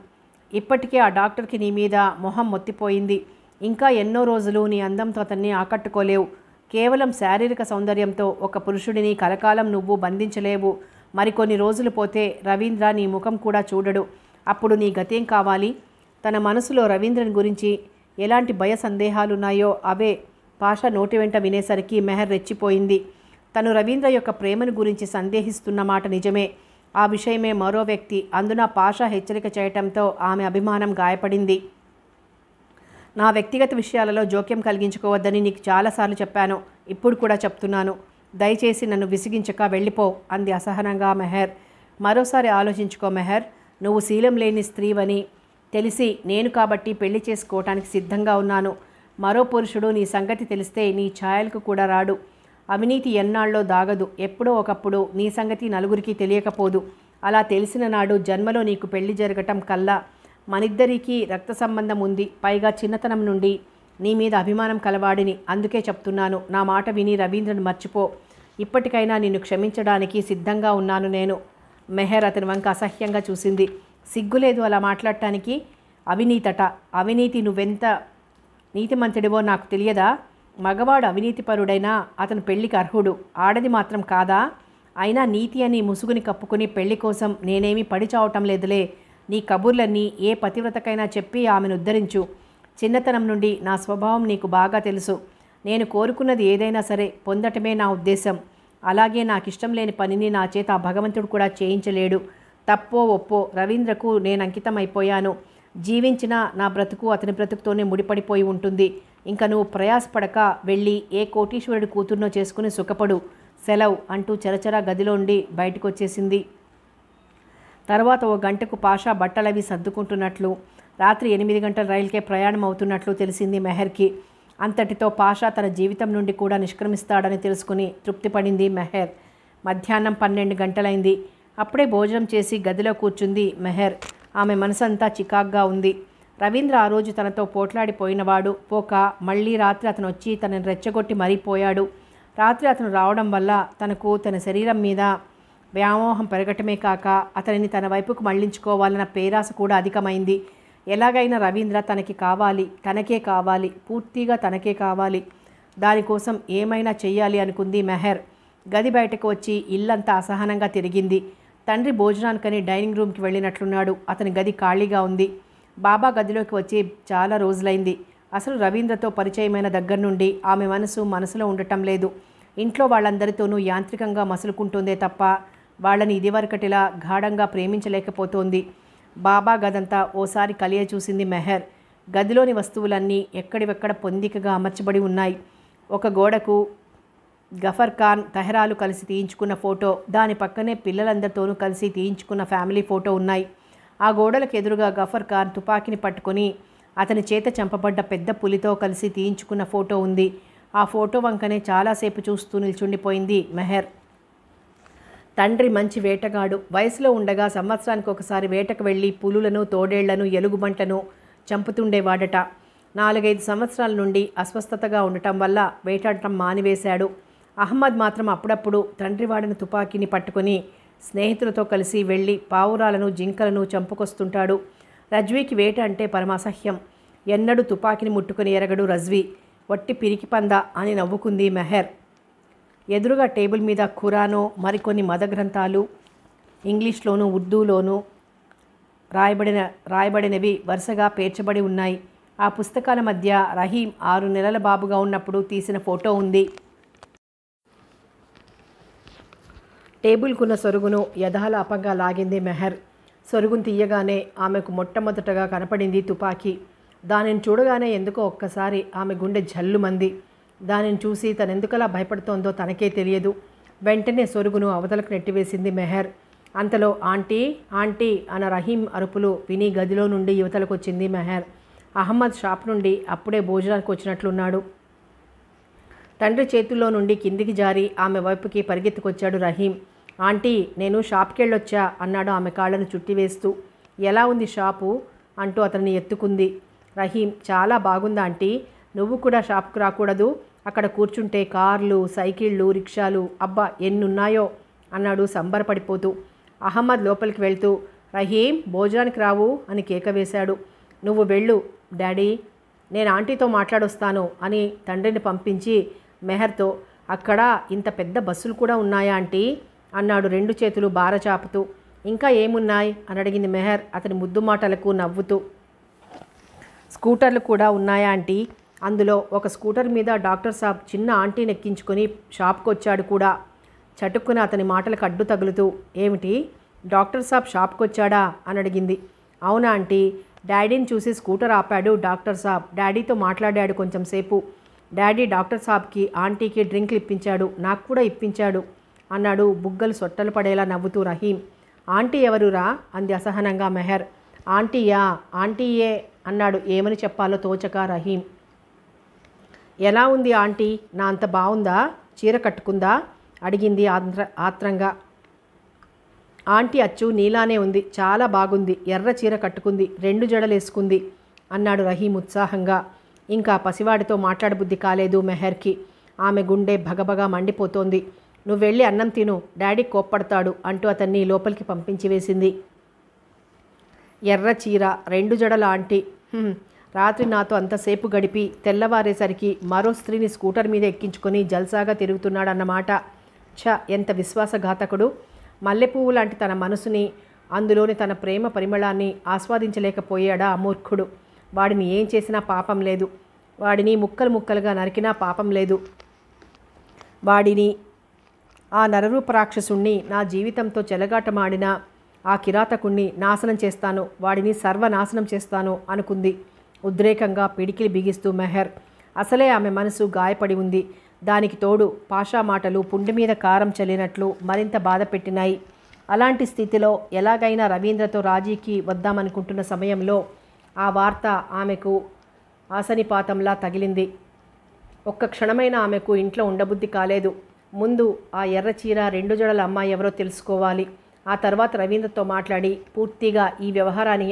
ఇప్పటికే ఆ డాక్టర్కి నీ మీద మొహం మొత్తిపోయింది ఇంకా ఎన్నో రోజులు నీ అందంతో అతన్ని ఆకట్టుకోలేవు కేవలం శారీరక సౌందర్యంతో ఒక పురుషుడిని కలకాలం నువ్వు బంధించలేవు మరికొన్ని రోజులు పోతే రవీంద్ర నీ ముఖం కూడా చూడడు అప్పుడు నీ గతేం కావాలి తన మనసులో రవీంద్రన్ గురించి ఎలాంటి భయ సందేహాలున్నాయో అవే పాష నోటి వెంట వినేసరికి మెహర్ రెచ్చిపోయింది తను రవీంద్ర యొక్క ప్రేమను గురించి సందేహిస్తున్న మాట నిజమే ఆ విషయమే మరో వ్యక్తి అందున పాష హెచ్చరిక చేయటంతో ఆమె అభిమానం గాయపడింది నా వ్యక్తిగత విషయాలలో జోక్యం కలిగించుకోవద్దని నీకు చాలాసార్లు చెప్పాను ఇప్పుడు కూడా చెప్తున్నాను దయచేసి నన్ను విసిగించక వెళ్ళిపో అంది అసహనంగా మెహర్ మరోసారి ఆలోచించుకో మెహర్ నువ్వు శీలం లేని స్త్రీవని తెలిసి నేను కాబట్టి పెళ్లి చేసుకోవటానికి సిద్ధంగా ఉన్నాను మరో పురుషుడు నీ సంగతి తెలిస్తే నీ ఛాయలకు కూడా రాడు అవినీతి ఎన్నాళ్ళో దాగదు ఎప్పుడో ఒకప్పుడు నీ సంగతి నలుగురికి తెలియకపోదు అలా తెలిసిన నాడు జన్మలో నీకు పెళ్లి జరగటం కల్లా మనిద్దరికీ రక్త సంబంధం ఉంది పైగా చిన్నతనం నుండి నీ మీద అభిమానం కలవాడిని అందుకే చెప్తున్నాను నా మాట విని రవీంద్రను మర్చిపో ఇప్పటికైనా నిన్ను క్షమించడానికి సిద్ధంగా ఉన్నాను నేను మెహర్ అతని వంక అసహ్యంగా చూసింది సిగ్గులేదు అలా మాట్లాడటానికి అవినీతట అవినీతి నువ్వెంత నీతిమంతుడివో నాకు తెలియదా మగవాడు అవినీతిపరుడైనా అతను పెళ్లికి అర్హుడు ఆడది మాత్రం కాదా అయినా నీతి అని ముసుగుని కప్పుకుని పెళ్లి కోసం నేనేమీ పడిచావటం లేదులే నీ కబుర్లన్నీ ఏ పతివ్రతకైనా చెప్పి ఆమెను ఉద్ధరించు చిన్నతనం నుండి నా స్వభావం నీకు బాగా తెలుసు నేను కోరుకున్నది ఏదైనా సరే పొందటమే నా ఉద్దేశం అలాగే నాకు ఇష్టం లేని పనిని నా చేత ఆ భగవంతుడు కూడా చేయించలేడు తప్పో ఒప్పో రవీంద్రకు నేను అంకితం అయిపోయాను జీవించిన నా బ్రతుకు అతని బ్రతుకుతోనే ముడిపడిపోయి ఉంటుంది ఇంకా నువ్వు ప్రయాసపడక వెళ్ళి ఏ కోటీశ్వరుడు కూతుర్నో చేసుకుని సుఖపడు సెలవు అంటూ చరచరా గదిలో ఉండి బయటకు వచ్చేసింది తర్వాత ఓ గంటకు పాషా బట్టలవి సర్దుకుంటున్నట్లు రాత్రి ఎనిమిది గంటల రైలుకే ప్రయాణం అవుతున్నట్లు తెలిసింది మెహర్కి అంతటితో పాషా తన జీవితం నుండి కూడా నిష్క్రమిస్తాడని తెలుసుకుని తృప్తిపడింది మెహర్ మధ్యాహ్నం పన్నెండు గంటలైంది అప్పుడే భోజనం చేసి గదిలో కూర్చుంది మెహర్ ఆమె మనసంతా చికాగ్గా ఉంది రవీంద్ర ఆ రోజు తనతో పోట్లాడిపోయినవాడు పోక మళ్ళీ రాత్రి అతను వచ్చి తనని రెచ్చగొట్టి మరిపోయాడు రాత్రి అతను రావడం వల్ల తనకు తన శరీరం మీద వ్యామోహం పెరగటమే కాక అతనిని తన వైపుకు మళ్లించుకోవాలన్న పేరాస కూడా అధికమైంది ఎలాగైనా రవీంద్ర తనకి కావాలి తనకే కావాలి పూర్తిగా తనకే కావాలి దానికోసం ఏమైనా చెయ్యాలి అనుకుంది మెహర్ గది బయటకు వచ్చి ఇల్లంతా అసహనంగా తిరిగింది తండ్రి భోజనానికని డైనింగ్ రూమ్కి వెళ్ళినట్లున్నాడు అతని గది ఖాళీగా ఉంది బాబా గదిలోకి వచ్చి చాలా రోజులైంది అసలు రవీంద్రతో పరిచయమైన దగ్గర నుండి ఆమె మనసు మనసులో ఉండటం లేదు ఇంట్లో వాళ్ళందరితోనూ యాంత్రికంగా మసులుకుంటుందే తప్ప వాళ్ళని ఇదివరకటిలా గాఢంగా ప్రేమించలేకపోతోంది బాబా గదంతా ఓసారి కలియ చూసింది మెహర్ గదిలోని వస్తువులన్నీ ఎక్కడివెక్కడ పొందికగా అమర్చబడి ఉన్నాయి ఒక గోడకు గఫర్ ఖాన్ తెహరాలు కలిసి తీయించుకున్న ఫోటో దాని పక్కనే పిల్లలందరితోనూ కలిసి తీయించుకున్న ఫ్యామిలీ ఫోటో ఉన్నాయి ఆ గోడలకు ఎదురుగా గఫర్ ఖాన్ తుపాకీని పట్టుకొని అతని చేత చంపబడ్డ పెద్ద పులితో కలిసి తీయించుకున్న ఫోటో ఉంది ఆ ఫోటో వంకనే చాలాసేపు చూస్తూ నిల్చుండిపోయింది మెహర్ తండ్రి మంచి వేటగాడు వయసులో ఉండగా సంవత్సరానికి ఒకసారి వేటకు వెళ్ళి పులులను తోడేళ్లను ఎలుగుబంట్లను చంపుతుండేవాడట నాలుగైదు సంవత్సరాల నుండి అస్వస్థతగా ఉండటం వల్ల వేటాడటం మానివేశాడు అహ్మద్ మాత్రం అప్పుడప్పుడు తండ్రి వాడిన తుపాకీని పట్టుకొని స్నేహితులతో కలిసి వెళ్ళి పావురాలను జింకలను చంపుకొస్తుంటాడు రజ్వీకి వేట అంటే పరమాసహ్యం ఎన్నడూ తుపాకీని ముట్టుకుని ఎరగడు రజ్వీ వట్టి పిరికి పంద అని నవ్వుకుంది మెహర్ ఎదురుగా టేబుల్ మీద ఖురానో మరికొన్ని మత గ్రంథాలు ఇంగ్లీష్లోను ఉర్దూలోను రాయబడిన రాయబడినవి వరుసగా పేర్చబడి ఉన్నాయి ఆ పుస్తకాల మధ్య రహీం ఆరు నెలల బాబుగా ఉన్నప్పుడు తీసిన ఫోటో ఉంది టేబుల్కున్న సొరుగును యథాలాపంగా లాగింది మెహర్ సొరుగును తీయగానే ఆమెకు మొట్టమొదటగా కనపడింది తుపాకీ దానిని చూడగానే ఎందుకో ఒక్కసారి ఆమె గుండె జల్లుమంది దానిని చూసి తను ఎందుకలా భయపడుతోందో తనకే తెలియదు వెంటనే సొరుగును అవతలకు నెట్టివేసింది మెహర్ అంతలో ఆంటీ ఆంటీ అన్న రహీం అరుపులు విని గదిలో నుండి యువతలకు వచ్చింది మెహర్ అహ్మద్ షాప్ నుండి అప్పుడే భోజనానికి వచ్చినట్లున్నాడు తండ్రి చేతుల్లో నుండి కిందికి జారి ఆమె వైపుకి పరిగెత్తుకొచ్చాడు రహీం ఆంటీ నేను షాప్కి వెళ్ళొచ్చా అన్నాడు ఆమె కాళ్ళను చుట్టివేస్తూ ఎలా ఉంది షాపు అంటూ అతన్ని ఎత్తుకుంది రహీం చాలా బాగుందా ఆంటీ నువ్వు కూడా షాప్కు రాకూడదు అక్కడ కూర్చుంటే కార్లు సైకిళ్ళు రిక్షాలు అబ్బా ఎన్నున్నాయో అన్నాడు సంబరపడిపోతూ అహ్మద్ లోపలికి వెళ్తూ రహీం భోజనానికి రావు అని కేక వేశాడు నువ్వు వెళ్ళు డాడీ నేను ఆంటీతో మాట్లాడొస్తాను అని తండ్రిని పంపించి మెహర్తో అక్కడ ఇంత పెద్ద బస్సులు కూడా ఉన్నాయా ఆంటీ అన్నాడు రెండు చేతులు బార చాపుతూ ఇంకా ఏమున్నాయి అని అడిగింది మెహర్ అతని ముద్దు మాటలకు నవ్వుతూ స్కూటర్లు కూడా ఉన్నాయా ఆంటీ అందులో ఒక స్కూటర్ మీద డాక్టర్ సాబ్ చిన్న ఆంటీ నెక్కించుకొని షాప్కి వచ్చాడు కూడా చటుక్కున అతని మాటలకు అడ్డు తగులుతూ ఏమిటి డాక్టర్ సాబ్ షాప్కి వచ్చాడా అని అడిగింది అవునా ఆంటీ డాడీని చూసి స్కూటర్ ఆపాడు డాక్టర్ సాబ్ డాడీతో మాట్లాడాడు కొంచెం సేపు డాడీ డాక్టర్ సాబ్కి ఆంటీకి డ్రింక్లు ఇప్పించాడు నాకు కూడా ఇప్పించాడు అన్నాడు బుగ్గలు సొట్టలు పడేలా నవ్వుతూ రహీం ఆంటీ ఎవరురా అంది అసహనంగా మెహర్ ఆంటీయా ఆంటీయే అన్నాడు ఏమని చెప్పాలో తోచక రహీం ఎలా ఉంది ఆంటీ నా అంత బాగుందా చీర కట్టుకుందా అడిగింది ఆత్ర ఆత్రంగా ఆంటీ అచ్చు నీలానే ఉంది చాలా బాగుంది ఎర్ర చీర కట్టుకుంది రెండు జడలేసుకుంది అన్నాడు రహీం ఉత్సాహంగా ఇంకా పసివాడితో మాట్లాడబుద్ధి కాలేదు మెహర్కి ఆమె గుండె భగభగా మండిపోతోంది నువ్వు వెళ్ళి అన్నం తిను డాడీ కోప్పడతాడు అంటూ అతన్ని లోపలికి పంపించి వేసింది ఎర్ర చీర రెండు జడల ఆంటీ రాత్రి నాతో అంతసేపు గడిపి తెల్లవారేసరికి మరో స్త్రీని స్కూటర్ మీద ఎక్కించుకొని జల్సాగా తిరుగుతున్నాడన్నమాట ఛ ఎంత విశ్వాసఘాతకుడు మల్లెపువ్వు లాంటి తన మనసుని అందులోని తన ప్రేమ పరిమళాన్ని ఆస్వాదించలేకపోయాడా అమూర్ఖుడు వాడిని ఏం చేసినా పాపం లేదు వాడిని ముక్కలు ముక్కలుగా నరికినా పాపం లేదు వాడిని ఆ నరరూప రాక్షసుణ్ణి నా జీవితంతో చెలగాటమాడిన ఆ కిరాతకుణ్ణి నాశనం చేస్తాను వాడిని సర్వనాశనం చేస్తాను అనుకుంది ఉద్రేకంగా పిడికిలి బిగిస్తూ మెహర్ అసలే ఆమె మనసు గాయపడి ఉంది దానికి తోడు పాషా మాటలు పుండి మీద కారం చల్లినట్లు మరింత బాధ పెట్టినాయి అలాంటి స్థితిలో ఎలాగైనా రవీంద్రతో రాజీకి వద్దామనుకుంటున్న సమయంలో ఆ వార్త ఆమెకు ఆసనిపాతంలా తగిలింది ఒక్క క్షణమైన ఆమెకు ఇంట్లో ఉండబుద్ధి కాలేదు ముందు ఆ ఎర్రచీర రెండు జడల అమ్మాయి ఎవరో తెలుసుకోవాలి ఆ తర్వాత రవీంద్రతో మాట్లాడి పూర్తిగా ఈ వ్యవహారాన్ని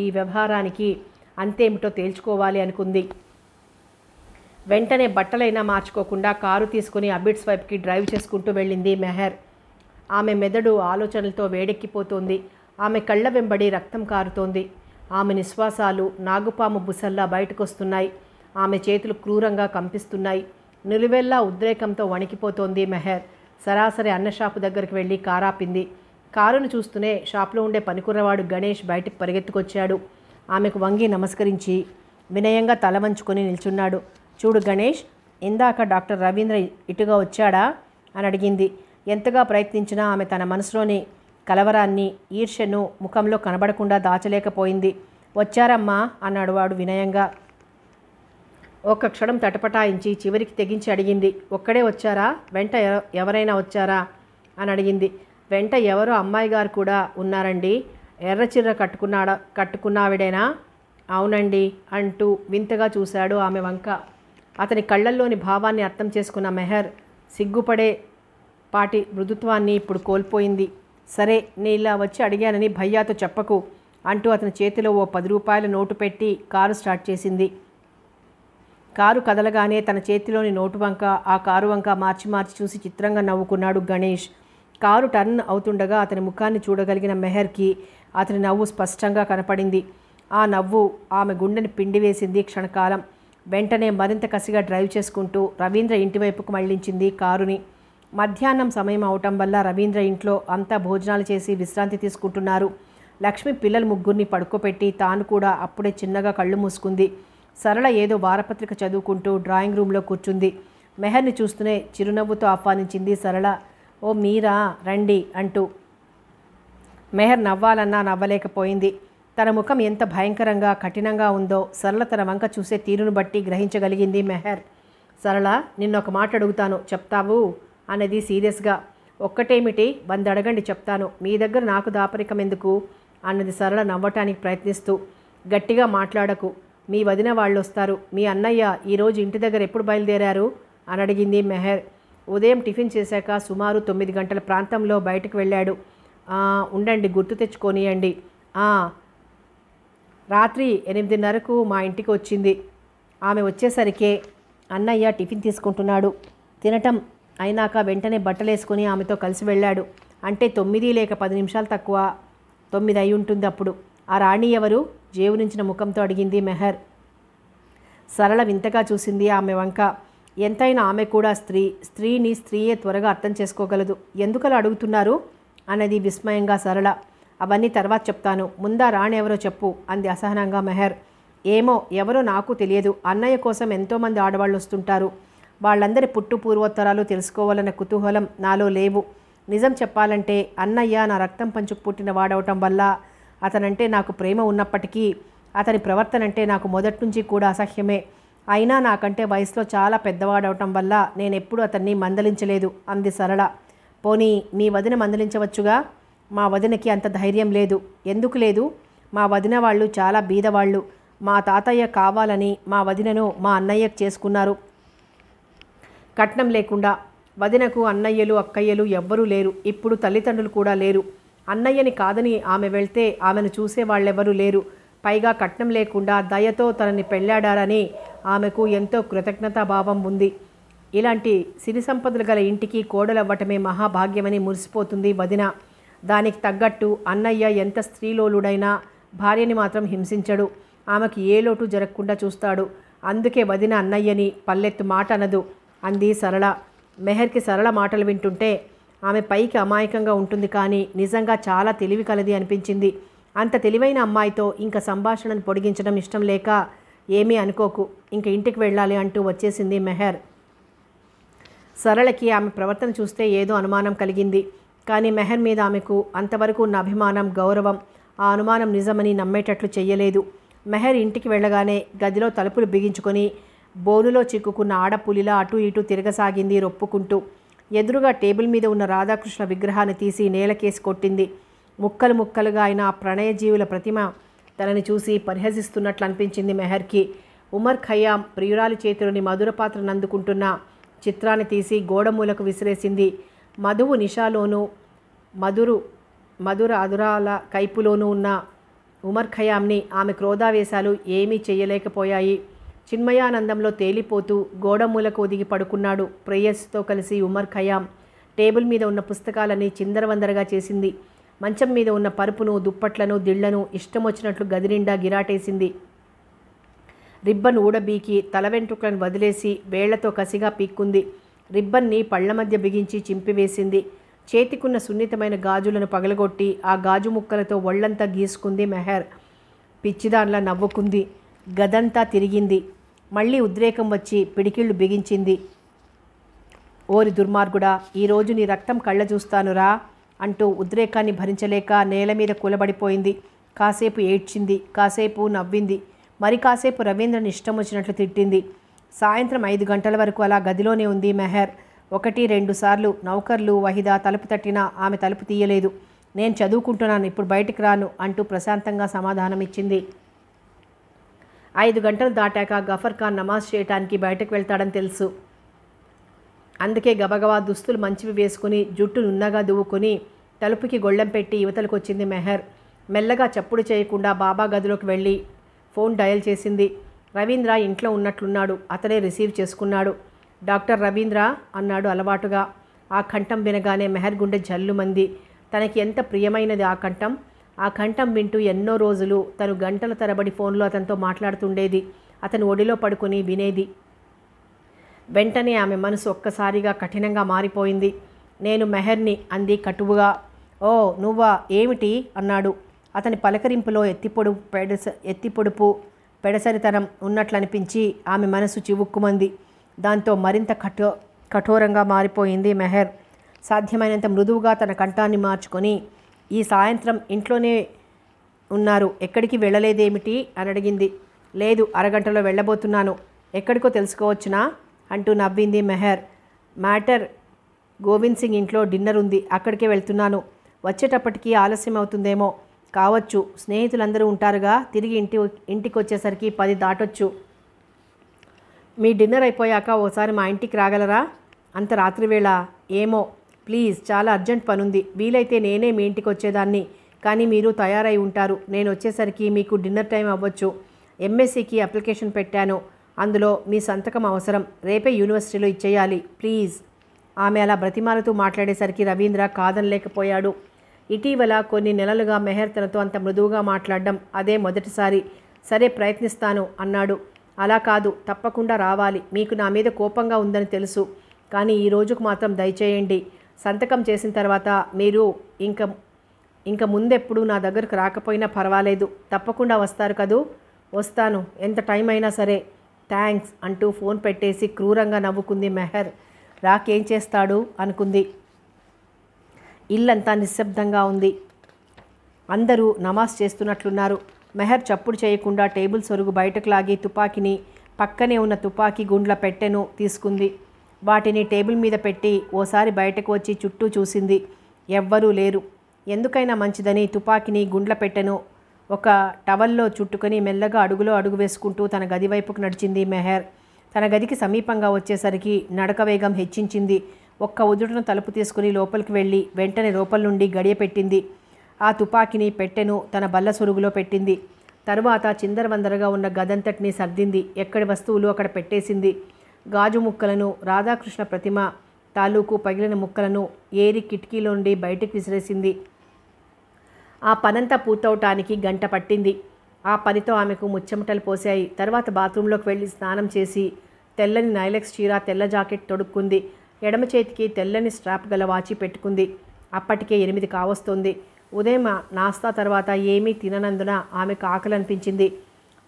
ఈ వ్యవహారానికి అంతేమిటో తేల్చుకోవాలి అనుకుంది వెంటనే బట్టలైనా మార్చుకోకుండా కారు తీసుకుని అబిడ్స్ వైపుకి డ్రైవ్ చేసుకుంటూ వెళ్ళింది మెహర్ ఆమె మెదడు ఆలోచనలతో వేడెక్కిపోతోంది ఆమె కళ్ళ వెంబడి రక్తం కారుతోంది ఆమె నిశ్వాసాలు నాగుపాము బుసల్లా బయటకొస్తున్నాయి ఆమె చేతులు క్రూరంగా కంపిస్తున్నాయి నిలువెల్లా ఉద్రేకంతో వణికిపోతోంది మెహర్ సరాసరి అన్న షాపు దగ్గరికి వెళ్ళి కారాపింది కారును చూస్తూనే షాప్లో ఉండే పనికురవాడు గణేష్ బయటకు పరిగెత్తుకొచ్చాడు ఆమెకు వంగి నమస్కరించి వినయంగా తల వంచుకొని నిల్చున్నాడు చూడు గణేష్ ఇందాక డాక్టర్ రవీంద్ర ఇటుగా వచ్చాడా అని అడిగింది ఎంతగా ప్రయత్నించినా ఆమె తన మనసులోని కలవరాన్ని ఈర్ష్యను ముఖంలో కనబడకుండా దాచలేకపోయింది వచ్చారమ్మా అన్నాడు వాడు వినయంగా ఒక్క క్షణం తటపటాయించి చివరికి తెగించి అడిగింది ఒక్కడే వచ్చారా వెంట ఎవరైనా వచ్చారా అని అడిగింది వెంట ఎవరో అమ్మాయి గారు కూడా ఉన్నారండి ఎర్రచీర కట్టుకున్నాడ కట్టుకున్నావిడేనా అవునండి అంటూ వింతగా చూశాడు ఆమె వంక అతని కళ్ళల్లోని భావాన్ని అర్థం చేసుకున్న మెహర్ సిగ్గుపడే పాటి మృదుత్వాన్ని ఇప్పుడు కోల్పోయింది సరే నేను ఇలా వచ్చి అడిగానని భయ్యాతో చెప్పకు అంటూ అతని చేతిలో ఓ పది రూపాయల నోటు పెట్టి కారు స్టార్ట్ చేసింది కారు కదలగానే తన చేతిలోని నోటు వంక ఆ కారు వంక మార్చి మార్చి చూసి చిత్రంగా నవ్వుకున్నాడు గణేష్ కారు టర్న్ అవుతుండగా అతని ముఖాన్ని చూడగలిగిన మెహర్కి అతని నవ్వు స్పష్టంగా కనపడింది ఆ నవ్వు ఆమె గుండెని పిండివేసింది క్షణకాలం వెంటనే మరింత కసిగా డ్రైవ్ చేసుకుంటూ రవీంద్ర ఇంటివైపుకు మళ్లించింది కారుని మధ్యాహ్నం సమయం అవటం వల్ల రవీంద్ర ఇంట్లో అంతా భోజనాలు చేసి విశ్రాంతి తీసుకుంటున్నారు లక్ష్మి పిల్లలు ముగ్గురిని పడుకోపెట్టి తాను కూడా అప్పుడే చిన్నగా కళ్ళు మూసుకుంది సరళ ఏదో వారపత్రిక చదువుకుంటూ డ్రాయింగ్ రూమ్లో కూర్చుంది మెహర్ని చూస్తూనే చిరునవ్వుతో ఆహ్వానించింది సరళ ఓ మీరా రండి అంటూ మెహర్ నవ్వాలన్నా నవ్వలేకపోయింది తన ముఖం ఎంత భయంకరంగా కఠినంగా ఉందో సరళ తన వంక చూసే తీరును బట్టి గ్రహించగలిగింది మెహర్ సరళ నిన్నొక మాట అడుగుతాను చెప్తావు అన్నది సీరియస్గా ఒక్కటేమిటి వంద అడగండి చెప్తాను మీ దగ్గర నాకు దాపరికం ఎందుకు అన్నది సరళ నవ్వటానికి ప్రయత్నిస్తూ గట్టిగా మాట్లాడకు మీ వదిన వాళ్ళు వస్తారు మీ అన్నయ్య ఈరోజు ఇంటి దగ్గర ఎప్పుడు బయలుదేరారు అని అడిగింది మెహర్ ఉదయం టిఫిన్ చేశాక సుమారు తొమ్మిది గంటల ప్రాంతంలో బయటకు వెళ్ళాడు ఉండండి గుర్తు తెచ్చుకొనియండి రాత్రి ఎనిమిదిన్నరకు మా ఇంటికి వచ్చింది ఆమె వచ్చేసరికే అన్నయ్య టిఫిన్ తీసుకుంటున్నాడు తినటం అయినాక వెంటనే బట్టలు వేసుకొని ఆమెతో కలిసి వెళ్ళాడు అంటే తొమ్మిది లేక పది నిమిషాలు తక్కువ తొమ్మిది అయి ఉంటుంది అప్పుడు ఆ రాణి ఎవరు జేవునించిన ముఖంతో అడిగింది మెహర్ సరళ వింతగా చూసింది ఆమె వంక ఎంతైనా ఆమె కూడా స్త్రీ స్త్రీని స్త్రీయే త్వరగా అర్థం చేసుకోగలదు ఎందుకలా అడుగుతున్నారు అన్నది విస్మయంగా సరళ అవన్నీ తర్వాత చెప్తాను ముందా రాణెవరో చెప్పు అంది అసహనంగా మెహర్ ఏమో ఎవరో నాకు తెలియదు అన్నయ్య కోసం ఎంతోమంది ఆడవాళ్ళు వస్తుంటారు వాళ్ళందరి పుట్టు పూర్వోత్తరాలు తెలుసుకోవాలన్న కుతూహలం నాలో లేవు నిజం చెప్పాలంటే అన్నయ్య నా రక్తం పంచుకు పుట్టిన వాడవటం వల్ల అతనంటే నాకు ప్రేమ ఉన్నప్పటికీ అతని ప్రవర్తన అంటే నాకు మొదటి నుంచి కూడా అసహ్యమే అయినా నాకంటే వయసులో చాలా పెద్దవాడవటం వల్ల నేను ఎప్పుడూ అతన్ని మందలించలేదు అంది సరళ పోనీ మీ వదిన మందలించవచ్చుగా మా వదినకి అంత ధైర్యం లేదు ఎందుకు లేదు మా వదిన వాళ్ళు చాలా బీదవాళ్ళు మా తాతయ్య కావాలని మా వదినను మా అన్నయ్యకు చేసుకున్నారు కట్నం లేకుండా వదినకు అన్నయ్యలు అక్కయ్యలు ఎవ్వరూ లేరు ఇప్పుడు తల్లిదండ్రులు కూడా లేరు అన్నయ్యని కాదని ఆమె వెళ్తే ఆమెను చూసేవాళ్ళెవరూ లేరు పైగా కట్నం లేకుండా దయతో తనని పెళ్ళాడారని ఆమెకు ఎంతో కృతజ్ఞతాభావం ఉంది ఇలాంటి సిరి సంపదలు గల ఇంటికి కోడలవ్వటమే మహాభాగ్యమని మురిసిపోతుంది వదిన దానికి తగ్గట్టు అన్నయ్య ఎంత స్త్రీలోలుడైనా భార్యని మాత్రం హింసించడు ఆమెకి ఏ లోటు జరగకుండా చూస్తాడు అందుకే వదిన అన్నయ్యని పల్లెత్తు మాట అనదు అంది సరళ మెహర్కి సరళ మాటలు వింటుంటే ఆమె పైకి అమాయకంగా ఉంటుంది కానీ నిజంగా చాలా తెలివి కలది అనిపించింది అంత తెలివైన అమ్మాయితో ఇంకా సంభాషణను పొడిగించడం ఇష్టం లేక ఏమీ అనుకోకు ఇంక ఇంటికి వెళ్ళాలి అంటూ వచ్చేసింది మెహర్ సరళకి ఆమె ప్రవర్తన చూస్తే ఏదో అనుమానం కలిగింది కానీ మెహర్ మీద ఆమెకు అంతవరకు ఉన్న అభిమానం గౌరవం ఆ అనుమానం నిజమని నమ్మేటట్లు చెయ్యలేదు మెహర్ ఇంటికి వెళ్ళగానే గదిలో తలుపులు బిగించుకొని బోనులో చిక్కుకున్న ఆడపులిలా అటు ఇటు తిరగసాగింది రొప్పుకుంటూ ఎదురుగా టేబుల్ మీద ఉన్న రాధాకృష్ణ విగ్రహాన్ని తీసి నేలకేసి కొట్టింది ముక్కలు ముక్కలుగా అయిన ఆ ప్రణయజీవుల ప్రతిమ తనని చూసి పరిహసిస్తున్నట్లు అనిపించింది మెహర్కి ఉమర్ ఖయ్యాం ప్రియురాలి చేతిలోని మధుర పాత్రను అందుకుంటున్న చిత్రాన్ని తీసి గోడమూలకు విసిరేసింది మధువు నిషాలోనూ మధురు మధుర అధురాల కైపులోనూ ఉన్న ఉమర్ ఖయామ్ని ఆమె క్రోధావేశాలు ఏమీ చేయలేకపోయాయి చిన్మయానందంలో తేలిపోతూ గోడమూలకు ఒదిగి పడుకున్నాడు ప్రేయస్తో కలిసి ఉమర్ ఖయాం టేబుల్ మీద ఉన్న పుస్తకాలని చిందరవందరగా చేసింది మంచం మీద ఉన్న పరుపును దుప్పట్లను దిళ్లను ఇష్టమొచ్చినట్లు గదినిండా గిరాటేసింది రిబ్బన్ ఊడబీకి తల వెంట్రుకలను వదిలేసి వేళ్లతో కసిగా పీక్కుంది రిబ్బన్ని పళ్ల మధ్య బిగించి చింపివేసింది చేతికున్న సున్నితమైన గాజులను పగలగొట్టి ఆ గాజు ముక్కలతో ఒళ్లంతా గీసుకుంది మెహర్ పిచ్చిదాన్లా నవ్వుకుంది గదంతా తిరిగింది మళ్ళీ ఉద్రేకం వచ్చి పిడికిళ్ళు బిగించింది ఓరి దుర్మార్గుడా ఈరోజు నీ రక్తం కళ్ళ చూస్తానురా అంటూ ఉద్రేకాన్ని భరించలేక నేల మీద కూలబడిపోయింది కాసేపు ఏడ్చింది కాసేపు నవ్వింది మరి కాసేపు రవీంద్రని ఇష్టం వచ్చినట్లు తిట్టింది సాయంత్రం ఐదు గంటల వరకు అలా గదిలోనే ఉంది మెహర్ ఒకటి రెండు సార్లు నౌకర్లు వహిదా తలుపు తట్టినా ఆమె తలుపు తీయలేదు నేను చదువుకుంటున్నాను ఇప్పుడు బయటికి రాను అంటూ ప్రశాంతంగా సమాధానమిచ్చింది ఐదు గంటలు దాటాక గఫర్ ఖాన్ నమాజ్ చేయటానికి బయటకు వెళ్తాడని తెలుసు అందుకే గబగబా దుస్తులు మంచివి వేసుకుని జుట్టు నున్నగా దువ్వుకుని తలుపుకి గొళ్ళెం పెట్టి యువతలకు వచ్చింది మెహర్ మెల్లగా చప్పుడు చేయకుండా బాబా గదిలోకి వెళ్ళి ఫోన్ డయల్ చేసింది రవీంద్ర ఇంట్లో ఉన్నట్లున్నాడు అతనే రిసీవ్ చేసుకున్నాడు డాక్టర్ రవీంద్ర అన్నాడు అలవాటుగా ఆ కంఠం వినగానే మెహర్ గుండె జల్లుమంది తనకి ఎంత ప్రియమైనది ఆ కంఠం ఆ కంఠం వింటూ ఎన్నో రోజులు తను గంటల తరబడి ఫోన్లో అతనితో మాట్లాడుతుండేది అతను ఒడిలో పడుకుని వినేది వెంటనే ఆమె మనసు ఒక్కసారిగా కఠినంగా మారిపోయింది నేను మెహర్ని అంది కటువుగా ఓ నువ్వా ఏమిటి అన్నాడు అతని పలకరింపులో ఎత్తిపొడుపు పెడస ఎత్తిపొడుపు పెడసరితనం ఉన్నట్లనిపించి ఆమె మనసు చివుక్కుమంది దాంతో మరింత కఠో కఠోరంగా మారిపోయింది మెహర్ సాధ్యమైనంత మృదువుగా తన కంఠాన్ని మార్చుకొని ఈ సాయంత్రం ఇంట్లోనే ఉన్నారు ఎక్కడికి వెళ్ళలేదేమిటి అని అడిగింది లేదు అరగంటలో వెళ్ళబోతున్నాను ఎక్కడికో తెలుసుకోవచ్చునా అంటూ నవ్వింది మెహర్ మ్యాటర్ గోవింద్ సింగ్ ఇంట్లో డిన్నర్ ఉంది అక్కడికే వెళ్తున్నాను వచ్చేటప్పటికీ ఆలస్యం అవుతుందేమో కావచ్చు స్నేహితులందరూ ఉంటారుగా తిరిగి ఇంటి ఇంటికి వచ్చేసరికి పది దాటొచ్చు మీ డిన్నర్ అయిపోయాక ఓసారి మా ఇంటికి రాగలరా అంత రాత్రి వేళ ఏమో ప్లీజ్ చాలా అర్జెంట్ పనుంది వీలైతే నేనే మీ ఇంటికి వచ్చేదాన్ని కానీ మీరు తయారై ఉంటారు నేను వచ్చేసరికి మీకు డిన్నర్ టైం అవ్వచ్చు ఎంఎస్సికి అప్లికేషన్ పెట్టాను అందులో మీ సంతకం అవసరం రేపే యూనివర్సిటీలో ఇచ్చేయాలి ప్లీజ్ ఆమె అలా బ్రతిమాలతో మాట్లాడేసరికి రవీంద్ర కాదనలేకపోయాడు ఇటీవల కొన్ని నెలలుగా మెహర్ తనతో అంత మృదువుగా మాట్లాడడం అదే మొదటిసారి సరే ప్రయత్నిస్తాను అన్నాడు అలా కాదు తప్పకుండా రావాలి మీకు నా మీద కోపంగా ఉందని తెలుసు కానీ ఈ రోజుకు మాత్రం దయచేయండి సంతకం చేసిన తర్వాత మీరు ఇంకా ఇంకా ముందెప్పుడు నా దగ్గరకు రాకపోయినా పర్వాలేదు తప్పకుండా వస్తారు కదూ వస్తాను ఎంత టైం అయినా సరే థ్యాంక్స్ అంటూ ఫోన్ పెట్టేసి క్రూరంగా నవ్వుకుంది మెహర్ రాకేం చేస్తాడు అనుకుంది ఇల్లంతా నిశ్శబ్దంగా ఉంది అందరూ నమాజ్ చేస్తున్నట్లున్నారు మెహర్ చప్పుడు చేయకుండా టేబుల్ సొరుగు బయటకు లాగి తుపాకీని పక్కనే ఉన్న తుపాకీ గుండ్ల పెట్టెను తీసుకుంది వాటిని టేబుల్ మీద పెట్టి ఓసారి బయటకు వచ్చి చుట్టూ చూసింది ఎవ్వరూ లేరు ఎందుకైనా మంచిదని తుపాకీని గుండ్ల పెట్టెను ఒక టవల్లో చుట్టుకొని మెల్లగా అడుగులో అడుగు వేసుకుంటూ తన గది వైపుకు నడిచింది మెహర్ తన గదికి సమీపంగా వచ్చేసరికి నడక వేగం హెచ్చించింది ఒక్క ఉదుటను తలుపు తీసుకుని లోపలికి వెళ్ళి వెంటనే లోపల నుండి గడియ పెట్టింది ఆ తుపాకిని పెట్టెను తన బల్ల సురుగులో పెట్టింది తరువాత చిందరవందరగా ఉన్న గదంతటిని సర్దింది ఎక్కడి వస్తువులు అక్కడ పెట్టేసింది గాజు ముక్కలను రాధాకృష్ణ ప్రతిమ తాలూకు పగిలిన ముక్కలను ఏరి కిటికీలో నుండి బయటకు విసిరేసింది ఆ పనంతా పూర్తవటానికి గంట పట్టింది ఆ పనితో ఆమెకు ముచ్చెమటలు పోసాయి తర్వాత బాత్రూంలోకి వెళ్ళి స్నానం చేసి తెల్లని నైలెక్స్ చీర తెల్ల జాకెట్ తొడుక్కుంది ఎడమ చేతికి తెల్లని స్ట్రాప్ గల వాచి పెట్టుకుంది అప్పటికే ఎనిమిది కావస్తుంది ఉదయం నాస్తా తర్వాత ఏమీ తిననందున ఆమెకు ఆకలి అనిపించింది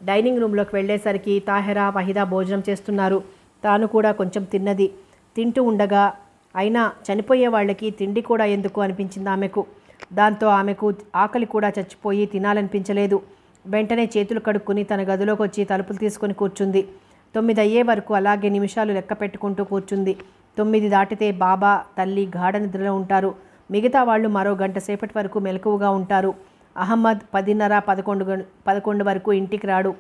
డైనింగ్ రూమ్లోకి వెళ్ళేసరికి తాహెరా వహిదా భోజనం చేస్తున్నారు తాను కూడా కొంచెం తిన్నది తింటూ ఉండగా అయినా చనిపోయే వాళ్ళకి తిండి కూడా ఎందుకు అనిపించింది ఆమెకు దాంతో ఆమెకు ఆకలి కూడా చచ్చిపోయి తినాలనిపించలేదు వెంటనే చేతులు కడుక్కుని తన గదిలోకి వచ్చి తలుపులు తీసుకొని కూర్చుంది తొమ్మిది అయ్యే వరకు అలాగే నిమిషాలు లెక్క పెట్టుకుంటూ కూర్చుంది తొమ్మిది దాటితే బాబా తల్లి గాఢ నిద్రలో ఉంటారు మిగతా వాళ్ళు మరో గంట సేపటి వరకు మెలకువగా ఉంటారు అహ్మద్ పదిన్నర పదకొండు పదకొండు వరకు ఇంటికి రాడు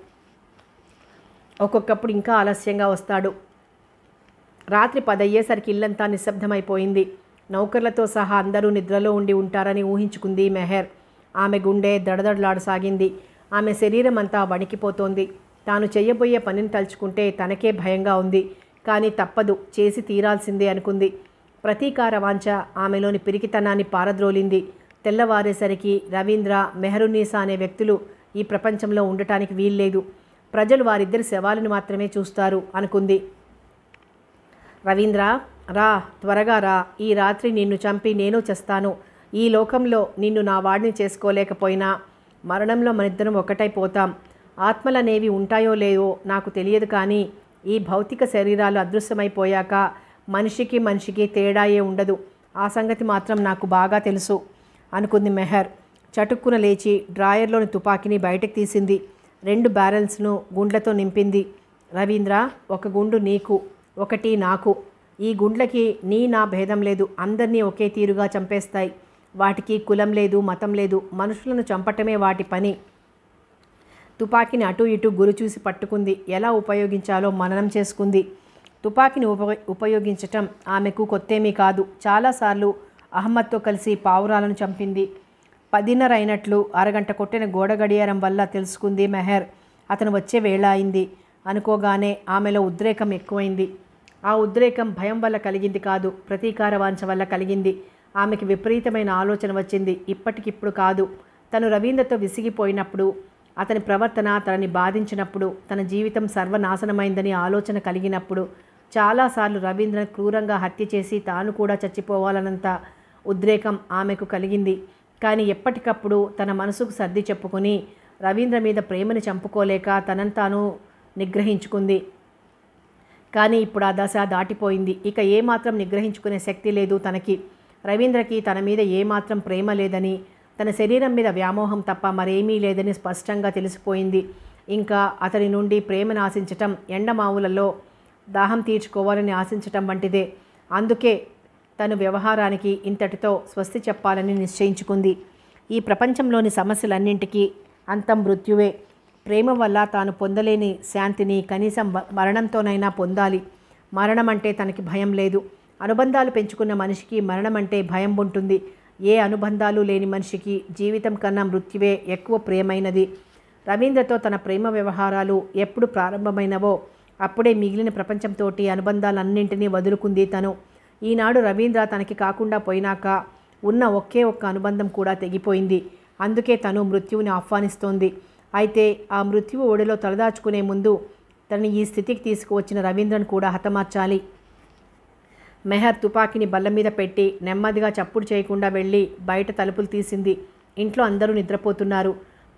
ఒక్కొక్కప్పుడు ఇంకా ఆలస్యంగా వస్తాడు రాత్రి పదయ్యేసరికి ఇల్లంతా నిశ్శబ్దమైపోయింది నౌకర్లతో సహా అందరూ నిద్రలో ఉండి ఉంటారని ఊహించుకుంది మెహర్ ఆమె గుండె దడదడలాడసాగింది ఆమె శరీరం అంతా వణికిపోతోంది తాను చేయబోయే పనిని తలుచుకుంటే తనకే భయంగా ఉంది కానీ తప్పదు చేసి తీరాల్సిందే అనుకుంది ప్రతీకార వాంఛ ఆమెలోని పిరికితనాన్ని పారద్రోలింది తెల్లవారేసరికి రవీంద్ర మెహరునీసా అనే వ్యక్తులు ఈ ప్రపంచంలో ఉండటానికి వీల్లేదు ప్రజలు వారిద్దరి శవాలను మాత్రమే చూస్తారు అనుకుంది రవీంద్ర రా త్వరగా రా ఈ రాత్రి నిన్ను చంపి నేను చేస్తాను ఈ లోకంలో నిన్ను నా వాడిని చేసుకోలేకపోయినా మరణంలో మనిద్దరం ఒకటైపోతాం ఆత్మలనేవి ఉంటాయో లేవో నాకు తెలియదు కానీ ఈ భౌతిక శరీరాలు అదృశ్యమైపోయాక మనిషికి మనిషికి ఏ ఉండదు ఆ సంగతి మాత్రం నాకు బాగా తెలుసు అనుకుంది మెహర్ చటుక్కున లేచి డ్రాయర్లోని తుపాకీని బయటకు తీసింది రెండు బ్యారెల్స్ను గుండ్లతో నింపింది రవీంద్ర ఒక గుండు నీకు ఒకటి నాకు ఈ గుండ్లకి నీ నా భేదం లేదు అందరినీ ఒకే తీరుగా చంపేస్తాయి వాటికి కులం లేదు మతం లేదు మనుషులను చంపటమే వాటి పని తుపాకీని అటు ఇటు గురి చూసి పట్టుకుంది ఎలా ఉపయోగించాలో మననం చేసుకుంది తుపాకీని ఉప ఉపయోగించటం ఆమెకు కొత్తేమీ కాదు చాలాసార్లు అహ్మద్తో కలిసి పావురాలను చంపింది పదిన్నర అయినట్లు అరగంట కొట్టిన గోడ గడియారం వల్ల తెలుసుకుంది మెహర్ అతను వచ్చే వేళ అయింది అనుకోగానే ఆమెలో ఉద్రేకం ఎక్కువైంది ఆ ఉద్రేకం భయం వల్ల కలిగింది కాదు ప్రతీకార వాంఛ వల్ల కలిగింది ఆమెకి విపరీతమైన ఆలోచన వచ్చింది ఇప్పటికిప్పుడు కాదు తను రవీంద్రతో విసిగిపోయినప్పుడు అతని ప్రవర్తన తనని బాధించినప్పుడు తన జీవితం సర్వనాశనమైందని ఆలోచన కలిగినప్పుడు చాలాసార్లు రవీంద్రన్ క్రూరంగా హత్య చేసి తాను కూడా చచ్చిపోవాలన్నంత ఉద్రేకం ఆమెకు కలిగింది కానీ ఎప్పటికప్పుడు తన మనసుకు సర్ది చెప్పుకొని రవీంద్ర మీద ప్రేమని చంపుకోలేక తనను తాను నిగ్రహించుకుంది కానీ ఇప్పుడు ఆ దశ దాటిపోయింది ఇక ఏమాత్రం నిగ్రహించుకునే శక్తి లేదు తనకి రవీంద్రకి తన మీద ఏమాత్రం ప్రేమ లేదని తన శరీరం మీద వ్యామోహం తప్ప మరేమీ లేదని స్పష్టంగా తెలిసిపోయింది ఇంకా అతని నుండి ప్రేమను ఆశించటం ఎండమావులలో దాహం తీర్చుకోవాలని ఆశించటం వంటిదే అందుకే తను వ్యవహారానికి ఇంతటితో స్వస్తి చెప్పాలని నిశ్చయించుకుంది ఈ ప్రపంచంలోని సమస్యలన్నింటికీ అంతం మృత్యువే ప్రేమ వల్ల తాను పొందలేని శాంతిని కనీసం మరణంతోనైనా పొందాలి మరణం అంటే తనకి భయం లేదు అనుబంధాలు పెంచుకున్న మనిషికి మరణం అంటే భయం ఉంటుంది ఏ అనుబంధాలు లేని మనిషికి జీవితం కన్నా మృత్యువే ఎక్కువ ప్రేమైనది రవీంద్రతో తన ప్రేమ వ్యవహారాలు ఎప్పుడు ప్రారంభమైనవో అప్పుడే మిగిలిన ప్రపంచంతోటి అనుబంధాలన్నింటినీ వదులుకుంది తను ఈనాడు రవీంద్ర తనకి కాకుండా పోయినాక ఉన్న ఒకే ఒక్క అనుబంధం కూడా తెగిపోయింది అందుకే తను మృత్యువుని ఆహ్వానిస్తోంది అయితే ఆ మృత్యువు ఒడిలో తలదాచుకునే ముందు తనని ఈ స్థితికి తీసుకువచ్చిన రవీంద్రను కూడా హతమార్చాలి మెహర్ తుపాకీని బల్ల మీద పెట్టి నెమ్మదిగా చప్పుడు చేయకుండా వెళ్ళి బయట తలుపులు తీసింది ఇంట్లో అందరూ నిద్రపోతున్నారు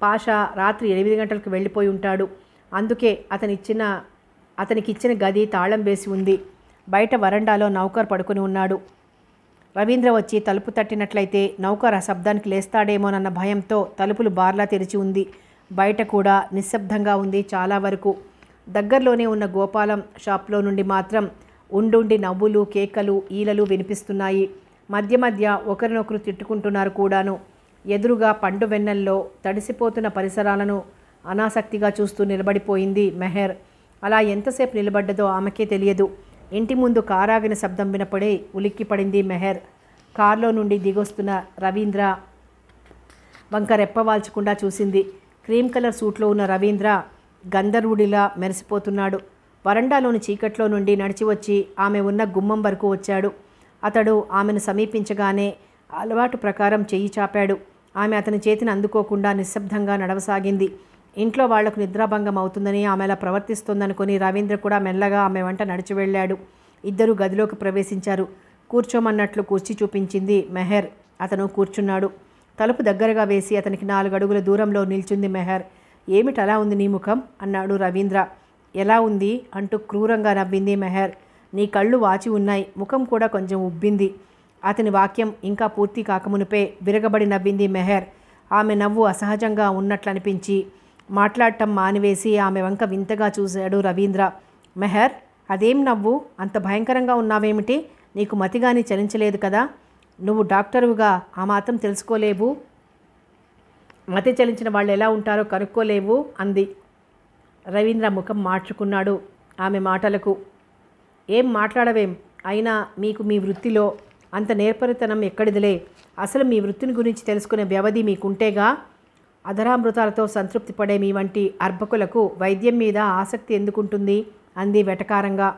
పాషా రాత్రి ఎనిమిది గంటలకు వెళ్ళిపోయి ఉంటాడు అందుకే అతనిచ్చిన అతనికిచ్చిన గది తాళం వేసి ఉంది బయట వరండాలో నౌకర్ పడుకుని ఉన్నాడు రవీంద్ర వచ్చి తలుపు తట్టినట్లయితే నౌకర్ ఆ శబ్దానికి లేస్తాడేమోనన్న భయంతో తలుపులు బార్లా తెరిచి ఉంది బయట కూడా నిశ్శబ్దంగా ఉంది చాలా వరకు దగ్గరలోనే ఉన్న గోపాలం షాప్లో నుండి మాత్రం ఉండుండి నవ్వులు కేకలు ఈలలు వినిపిస్తున్నాయి మధ్య మధ్య ఒకరినొకరు తిట్టుకుంటున్నారు కూడాను ఎదురుగా పండు వెన్నెల్లో తడిసిపోతున్న పరిసరాలను అనాసక్తిగా చూస్తూ నిలబడిపోయింది మెహర్ అలా ఎంతసేపు నిలబడ్డదో ఆమెకే తెలియదు ఇంటి ముందు కారాగిన శబ్దం వినపడే ఉలిక్కిపడింది మెహర్ కారులో నుండి దిగొస్తున్న రవీంద్ర వంక రెప్పవాల్చకుండా చూసింది క్రీమ్ కలర్ సూట్లో ఉన్న రవీంద్ర గంధర్వుడిలా మెరిసిపోతున్నాడు వరండాలోని చీకట్లో నుండి నడిచి వచ్చి ఆమె ఉన్న గుమ్మం వరకు వచ్చాడు అతడు ఆమెను సమీపించగానే అలవాటు ప్రకారం చెయ్యి చాపాడు ఆమె అతని చేతిని అందుకోకుండా నిశ్శబ్దంగా నడవసాగింది ఇంట్లో వాళ్లకు నిద్రాభంగం అవుతుందని ఆమె అలా ప్రవర్తిస్తుందనుకుని రవీంద్ర కూడా మెల్లగా ఆమె వెంట నడిచి వెళ్ళాడు ఇద్దరు గదిలోకి ప్రవేశించారు కూర్చోమన్నట్లు కూర్చి చూపించింది మెహర్ అతను కూర్చున్నాడు తలుపు దగ్గరగా వేసి అతనికి నాలుగు అడుగుల దూరంలో నిల్చుంది మెహర్ ఏమిటలా ఉంది నీ ముఖం అన్నాడు రవీంద్ర ఎలా ఉంది అంటూ క్రూరంగా నవ్వింది మెహర్ నీ కళ్ళు వాచి ఉన్నాయి ముఖం కూడా కొంచెం ఉబ్బింది అతని వాక్యం ఇంకా పూర్తి కాకమునిపే విరగబడి నవ్వింది మెహర్ ఆమె నవ్వు అసహజంగా ఉన్నట్లనిపించి మాట్లాడటం మానివేసి ఆమె వంక వింతగా చూశాడు రవీంద్ర మెహర్ అదేం నవ్వు అంత భయంకరంగా ఉన్నావేమిటి నీకు మతిగాని చలించలేదు కదా నువ్వు డాక్టరుగా ఆ మాత్రం తెలుసుకోలేవు మతి చలించిన వాళ్ళు ఎలా ఉంటారో కనుక్కోలేవు అంది రవీంద్ర ముఖం మార్చుకున్నాడు ఆమె మాటలకు ఏం మాట్లాడవేం అయినా మీకు మీ వృత్తిలో అంత నేర్పరితనం ఎక్కడిదిలే అసలు మీ వృత్తిని గురించి తెలుసుకునే వ్యవధి మీకుంటేగా అధరామృతాలతో సంతృప్తి పడే మీ వంటి అర్భకులకు వైద్యం మీద ఆసక్తి ఎందుకుంటుంది అంది వెటకారంగా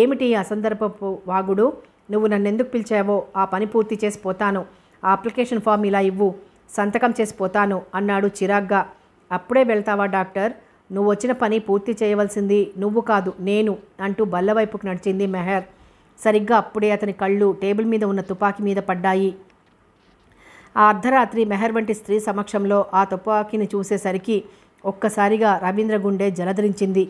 ఏమిటి అసందర్భపు వాగుడు నువ్వు నన్నెందుకు పిలిచావో ఆ పని పూర్తి చేసి పోతాను ఆ అప్లికేషన్ ఫామ్ ఇలా ఇవ్వు సంతకం చేసిపోతాను అన్నాడు చిరాగ్గా అప్పుడే వెళ్తావా డాక్టర్ నువ్వు వచ్చిన పని పూర్తి చేయవలసింది నువ్వు కాదు నేను అంటూ బల్లవైపుకు నడిచింది మెహర్ సరిగ్గా అప్పుడే అతని కళ్ళు టేబుల్ మీద ఉన్న తుపాకీ మీద పడ్డాయి ఆ అర్ధరాత్రి మెహర్ వంటి స్త్రీ సమక్షంలో ఆ తుపాకీని చూసేసరికి ఒక్కసారిగా రవీంద్ర గుండె జలధరించింది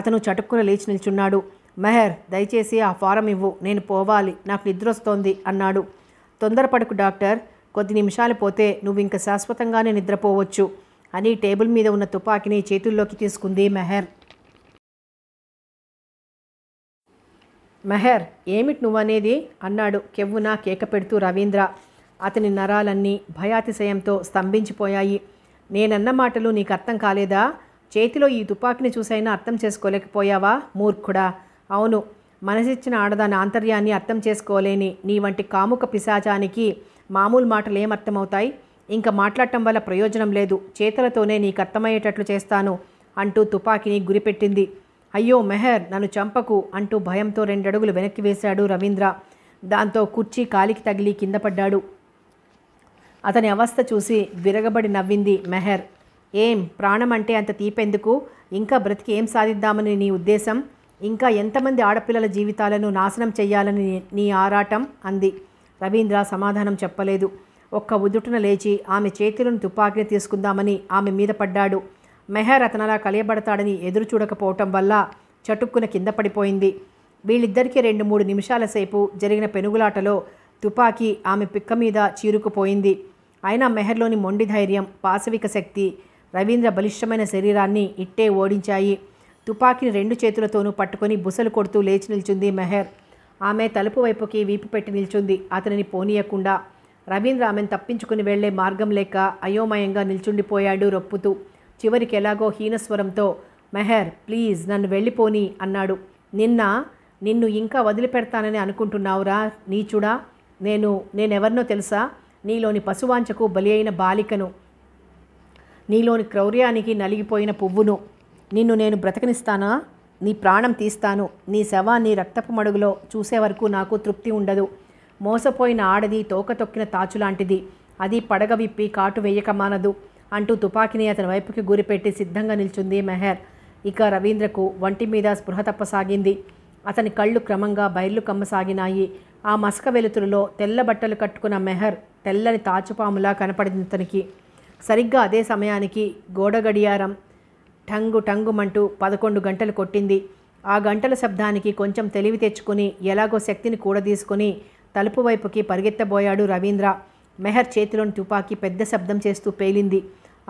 అతను చటుక్కున లేచి నిల్చున్నాడు మెహర్ దయచేసి ఆ ఫారం ఇవ్వు నేను పోవాలి నాకు నిద్రొస్తోంది అన్నాడు తొందరపడకు డాక్టర్ కొద్ది నిమిషాలు పోతే నువ్వు ఇంక శాశ్వతంగానే నిద్రపోవచ్చు అని టేబుల్ మీద ఉన్న తుపాకీని చేతుల్లోకి తీసుకుంది మెహర్ మెహర్ ఏమిటి నువ్వనేది అన్నాడు కెవ్వున కేక పెడుతూ రవీంద్ర అతని నరాలన్నీ భయాతిశయంతో స్తంభించిపోయాయి నేనన్న మాటలు నీకు అర్థం కాలేదా చేతిలో ఈ తుపాకిని చూసైనా అర్థం చేసుకోలేకపోయావా మూర్ఖుడా అవును మనసిచ్చిన ఆడదాని ఆంతర్యాన్ని అర్థం చేసుకోలేని నీ వంటి కాముక పిశాచానికి మామూలు మాటలు ఏమర్థమవుతాయి ఇంకా మాట్లాడటం వల్ల ప్రయోజనం లేదు చేతులతోనే నీకు అర్థమయ్యేటట్లు చేస్తాను అంటూ తుపాకీని గురిపెట్టింది అయ్యో మెహర్ నన్ను చంపకు అంటూ భయంతో రెండడుగులు వెనక్కి వేశాడు రవీంద్ర దాంతో కుర్చీ కాలికి తగిలి కింద పడ్డాడు అతని అవస్థ చూసి విరగబడి నవ్వింది మెహర్ ఏం ప్రాణం అంటే అంత తీపెందుకు ఇంకా బ్రతికి ఏం సాధిద్దామని నీ ఉద్దేశం ఇంకా ఎంతమంది ఆడపిల్లల జీవితాలను నాశనం చేయాలని నీ ఆరాటం అంది రవీంద్ర సమాధానం చెప్పలేదు ఒక్క ఉదుటున లేచి ఆమె చేతులను తుపాకీని తీసుకుందామని ఆమె మీద పడ్డాడు మెహర్ అతనలా కలియబడతాడని ఎదురు చూడకపోవటం వల్ల చటుక్కున కింద పడిపోయింది వీళ్ళిద్దరికీ రెండు మూడు నిమిషాల సేపు జరిగిన పెనుగులాటలో తుపాకీ ఆమె పిక్క మీద చీరుకుపోయింది అయినా మెహర్లోని మొండి ధైర్యం పాశవిక శక్తి రవీంద్ర బలిష్టమైన శరీరాన్ని ఇట్టే ఓడించాయి తుపాకీని రెండు చేతులతోనూ పట్టుకొని బుసలు కొడుతూ లేచి నిల్చుంది మెహర్ ఆమె తలుపు వైపుకి వీపు పెట్టి నిల్చుంది అతనిని పోనీయకుండా రవీంద్ర ఆమెను తప్పించుకుని వెళ్లే మార్గం లేక అయోమయంగా నిల్చుండిపోయాడు రొప్పుతూ చివరికి ఎలాగో హీనస్వరంతో మెహర్ ప్లీజ్ నన్ను వెళ్ళిపోని అన్నాడు నిన్న నిన్ను ఇంకా వదిలిపెడతానని అనుకుంటున్నావురా నీచుడా నేను నేనెవరినో తెలుసా నీలోని పశువాంచకు బలి అయిన బాలికను నీలోని క్రౌర్యానికి నలిగిపోయిన పువ్వును నిన్ను నేను బ్రతకనిస్తానా నీ ప్రాణం తీస్తాను నీ శవాన్ని రక్తపు మడుగులో చూసే వరకు నాకు తృప్తి ఉండదు మోసపోయిన ఆడది తోక తొక్కిన తాచులాంటిది అది పడగ విప్పి కాటు వేయక మానదు అంటూ తుపాకీని అతని వైపుకి గురిపెట్టి సిద్ధంగా నిల్చుంది మెహర్ ఇక రవీంద్రకు వంటి మీద స్పృహ తప్పసాగింది అతని కళ్ళు క్రమంగా బయర్లు కమ్మసాగినాయి ఆ మసక వెలుతురులో తెల్ల బట్టలు కట్టుకున్న మెహర్ తెల్లని తాచుపాములా కనపడింది అతనికి సరిగ్గా అదే సమయానికి గోడ గడియారం టంగు టంగుమంటూ పదకొండు గంటలు కొట్టింది ఆ గంటల శబ్దానికి కొంచెం తెలివి తెచ్చుకుని ఎలాగో శక్తిని కూడదీసుకుని తలుపు వైపుకి పరిగెత్తబోయాడు రవీంద్ర మెహర్ చేతిలోని తుపాకీ పెద్ద శబ్దం చేస్తూ పేలింది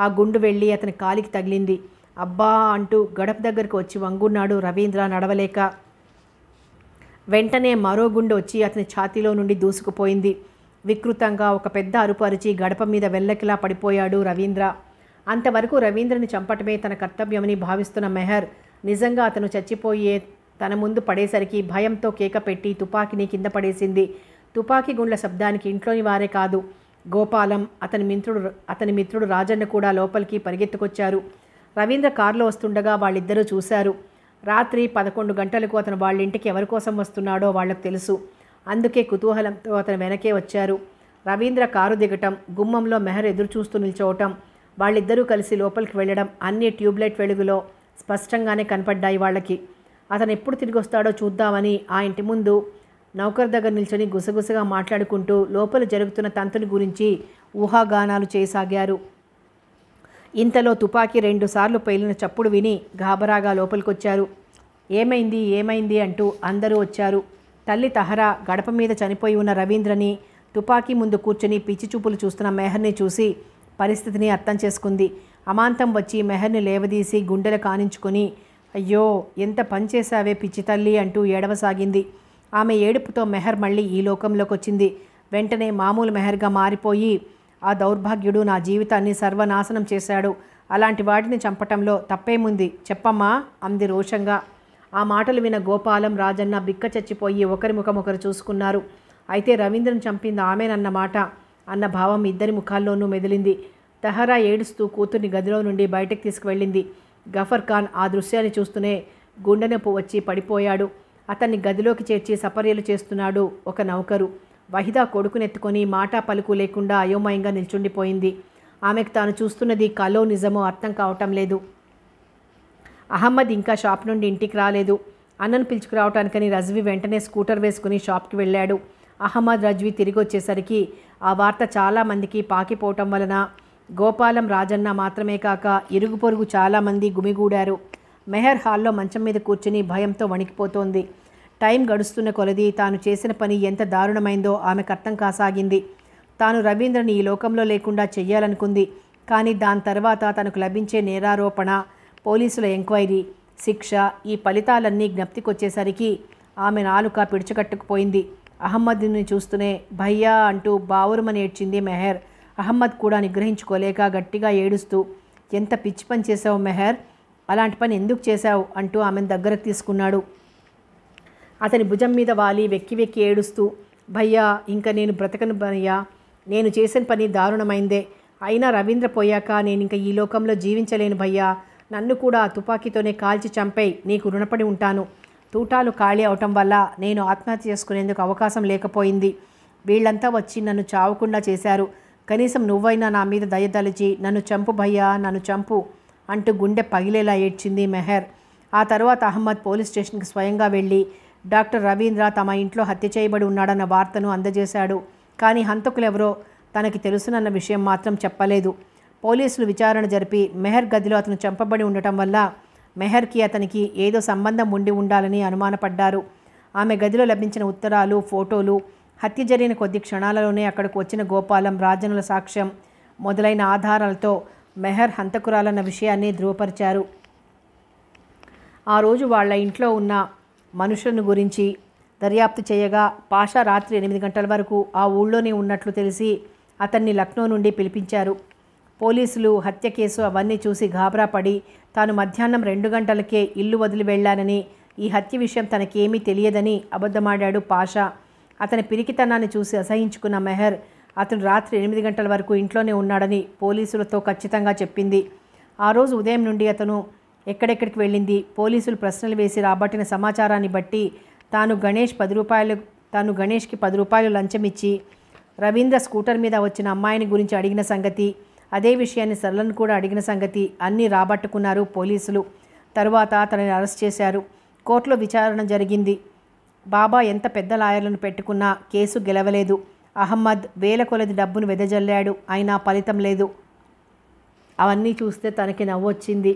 ఆ గుండు వెళ్ళి అతని కాలికి తగిలింది అబ్బా అంటూ గడప దగ్గరకు వచ్చి వంగున్నాడు రవీంద్ర నడవలేక వెంటనే మరో గుండు వచ్చి అతని ఛాతీలో నుండి దూసుకుపోయింది వికృతంగా ఒక పెద్ద అరుపు అరిచి గడప మీద వెళ్ళకిలా పడిపోయాడు రవీంద్ర అంతవరకు రవీంద్రని చంపటమే తన కర్తవ్యమని భావిస్తున్న మెహర్ నిజంగా అతను చచ్చిపోయే తన ముందు పడేసరికి భయంతో కేక పెట్టి తుపాకీని కింద పడేసింది తుపాకీ గుండ్ల శబ్దానికి ఇంట్లోని వారే కాదు గోపాలం అతని మిత్రుడు అతని మిత్రుడు రాజన్న కూడా లోపలికి పరిగెత్తుకొచ్చారు రవీంద్ర కారులో వస్తుండగా వాళ్ళిద్దరూ చూశారు రాత్రి పదకొండు గంటలకు అతను వాళ్ళింటికి ఎవరి కోసం వస్తున్నాడో వాళ్లకు తెలుసు అందుకే కుతూహలంతో అతను వెనకే వచ్చారు రవీంద్ర కారు దిగటం గుమ్మంలో మెహర్ ఎదురు చూస్తూ నిల్చోవటం వాళ్ళిద్దరూ కలిసి లోపలికి వెళ్ళడం అన్ని ట్యూబ్లైట్ వెలుగులో స్పష్టంగానే కనపడ్డాయి వాళ్ళకి అతను ఎప్పుడు తిరిగి వస్తాడో చూద్దామని ఆ ఇంటి ముందు నౌకర్ దగ్గర నిల్చొని గుసగుసగా మాట్లాడుకుంటూ లోపల జరుగుతున్న తంతుని గురించి ఊహాగానాలు చేయసాగారు ఇంతలో తుపాకీ రెండుసార్లు పేలిన చప్పుడు విని గాబరాగా లోపలికొచ్చారు ఏమైంది ఏమైంది అంటూ అందరూ వచ్చారు తల్లి తహరా గడప మీద చనిపోయి ఉన్న రవీంద్రని తుపాకీ ముందు కూర్చొని పిచ్చి చూపులు చూస్తున్న మెహర్ని చూసి పరిస్థితిని అర్థం చేసుకుంది అమాంతం వచ్చి మెహర్ని లేవదీసి గుండెలు కానించుకొని అయ్యో ఎంత పనిచేశావే పిచ్చి తల్లి అంటూ ఏడవసాగింది ఆమె ఏడుపుతో మెహర్ మళ్ళీ ఈ లోకంలోకి వచ్చింది వెంటనే మామూలు మెహర్గా మారిపోయి ఆ దౌర్భాగ్యుడు నా జీవితాన్ని సర్వనాశనం చేశాడు అలాంటి వాటిని చంపటంలో తప్పేముంది చెప్పమ్మా అంది రోషంగా ఆ మాటలు విన గోపాలం రాజన్న బిక్క చచ్చిపోయి ఒకరి ముఖం ఒకరు చూసుకున్నారు అయితే రవీంద్రను చంపింది ఆమెనన్న మాట అన్న భావం ఇద్దరి ముఖాల్లోనూ మెదిలింది తహరా ఏడుస్తూ కూతుర్ని గదిలో నుండి బయటకు తీసుకువెళ్ళింది గఫర్ ఖాన్ ఆ దృశ్యాన్ని చూస్తూనే గుండెనొప్పు వచ్చి పడిపోయాడు అతన్ని గదిలోకి చేర్చి సపర్యలు చేస్తున్నాడు ఒక నౌకరు వహిదా కొడుకునెత్తుకొని మాట పలుకు లేకుండా అయోమయంగా నిల్చుండిపోయింది ఆమెకు తాను చూస్తున్నది కలో నిజమో అర్థం కావటం లేదు అహమ్మద్ ఇంకా షాప్ నుండి ఇంటికి రాలేదు అన్నను పిలుచుకురావటానికని రజ్వి వెంటనే స్కూటర్ వేసుకుని షాప్కి వెళ్ళాడు అహ్మద్ రజ్వి తిరిగి వచ్చేసరికి ఆ వార్త చాలామందికి పాకిపోవటం వలన గోపాలం రాజన్న మాత్రమే కాక ఇరుగు పొరుగు చాలామంది గుమిగూడారు మెహర్ హాల్లో మంచం మీద కూర్చుని భయంతో వణికిపోతోంది టైం గడుస్తున్న కొలది తాను చేసిన పని ఎంత దారుణమైందో ఆమెకు అర్థం కాసాగింది తాను రవీంద్రని ఈ లోకంలో లేకుండా చెయ్యాలనుకుంది కానీ దాని తర్వాత తనకు లభించే నేరారోపణ పోలీసుల ఎంక్వైరీ శిక్ష ఈ ఫలితాలన్నీ జ్ఞప్తికొచ్చేసరికి ఆమె నాలుక పిడుచుకట్టుకుపోయింది అహ్మద్ని చూస్తూనే భయ్యా అంటూ బావురుమని ఏడ్చింది మెహర్ అహ్మద్ కూడా నిగ్రహించుకోలేక గట్టిగా ఏడుస్తూ ఎంత పిచ్చి పని చేసావు మెహర్ అలాంటి పని ఎందుకు చేశావు అంటూ ఆమెను దగ్గరకు తీసుకున్నాడు అతని భుజం మీద వాలి వెక్కి వెక్కి ఏడుస్తూ భయ్యా ఇంకా నేను బ్రతకను భయ్యా నేను చేసిన పని దారుణమైందే అయినా రవీంద్ర పోయాక నేను ఇంకా ఈ లోకంలో జీవించలేను భయ్యా నన్ను కూడా తుపాకీతోనే కాల్చి చంపై నీకు రుణపడి ఉంటాను తూటాలు ఖాళీ అవటం వల్ల నేను ఆత్మహత్య చేసుకునేందుకు అవకాశం లేకపోయింది వీళ్ళంతా వచ్చి నన్ను చావకుండా చేశారు కనీసం నువ్వైనా నా మీద దయదలిచి నన్ను చంపు భయ్యా నన్ను చంపు అంటూ గుండె పగిలేలా ఏడ్చింది మెహర్ ఆ తర్వాత అహ్మద్ పోలీస్ స్టేషన్కి స్వయంగా వెళ్ళి డాక్టర్ రవీంద్ర తమ ఇంట్లో హత్య చేయబడి ఉన్నాడన్న వార్తను అందజేశాడు కానీ హంతకులెవరో తనకి తెలుసునన్న విషయం మాత్రం చెప్పలేదు పోలీసులు విచారణ జరిపి మెహర్ గదిలో అతను చంపబడి ఉండటం వల్ల మెహర్కి అతనికి ఏదో సంబంధం ఉండి ఉండాలని అనుమానపడ్డారు ఆమె గదిలో లభించిన ఉత్తరాలు ఫోటోలు హత్య జరిగిన కొద్ది క్షణాలలోనే అక్కడికి వచ్చిన గోపాలం రాజనుల సాక్ష్యం మొదలైన ఆధారాలతో మెహర్ హంతకురాలన్న విషయాన్ని ధృవపరిచారు ఆ రోజు వాళ్ళ ఇంట్లో ఉన్న మనుషులను గురించి దర్యాప్తు చేయగా పాషా రాత్రి ఎనిమిది గంటల వరకు ఆ ఊళ్ళోనే ఉన్నట్లు తెలిసి అతన్ని లక్నో నుండి పిలిపించారు పోలీసులు హత్య కేసు అవన్నీ చూసి గాబరా పడి తాను మధ్యాహ్నం రెండు గంటలకే ఇల్లు వదిలి వెళ్ళానని ఈ హత్య విషయం తనకేమీ తెలియదని అబద్ధమాడాడు పాషా అతని పిరికితనాన్ని చూసి అసహించుకున్న మెహర్ అతను రాత్రి ఎనిమిది గంటల వరకు ఇంట్లోనే ఉన్నాడని పోలీసులతో ఖచ్చితంగా చెప్పింది ఆ రోజు ఉదయం నుండి అతను ఎక్కడెక్కడికి వెళ్ళింది పోలీసులు ప్రశ్నలు వేసి రాబట్టిన సమాచారాన్ని బట్టి తాను గణేష్ పది రూపాయలు తాను గణేష్కి పది రూపాయలు లంచం ఇచ్చి రవీంద్ర స్కూటర్ మీద వచ్చిన అమ్మాయిని గురించి అడిగిన సంగతి అదే విషయాన్ని సరళను కూడా అడిగిన సంగతి అన్నీ రాబట్టుకున్నారు పోలీసులు తరువాత అతనిని అరెస్ట్ చేశారు కోర్టులో విచారణ జరిగింది బాబా ఎంత పెద్ద లాయర్లను పెట్టుకున్నా కేసు గెలవలేదు అహ్మద్ వేల కొలది డబ్బును వెదజల్లాడు అయినా ఫలితం లేదు అవన్నీ చూస్తే తనకి నవ్వొచ్చింది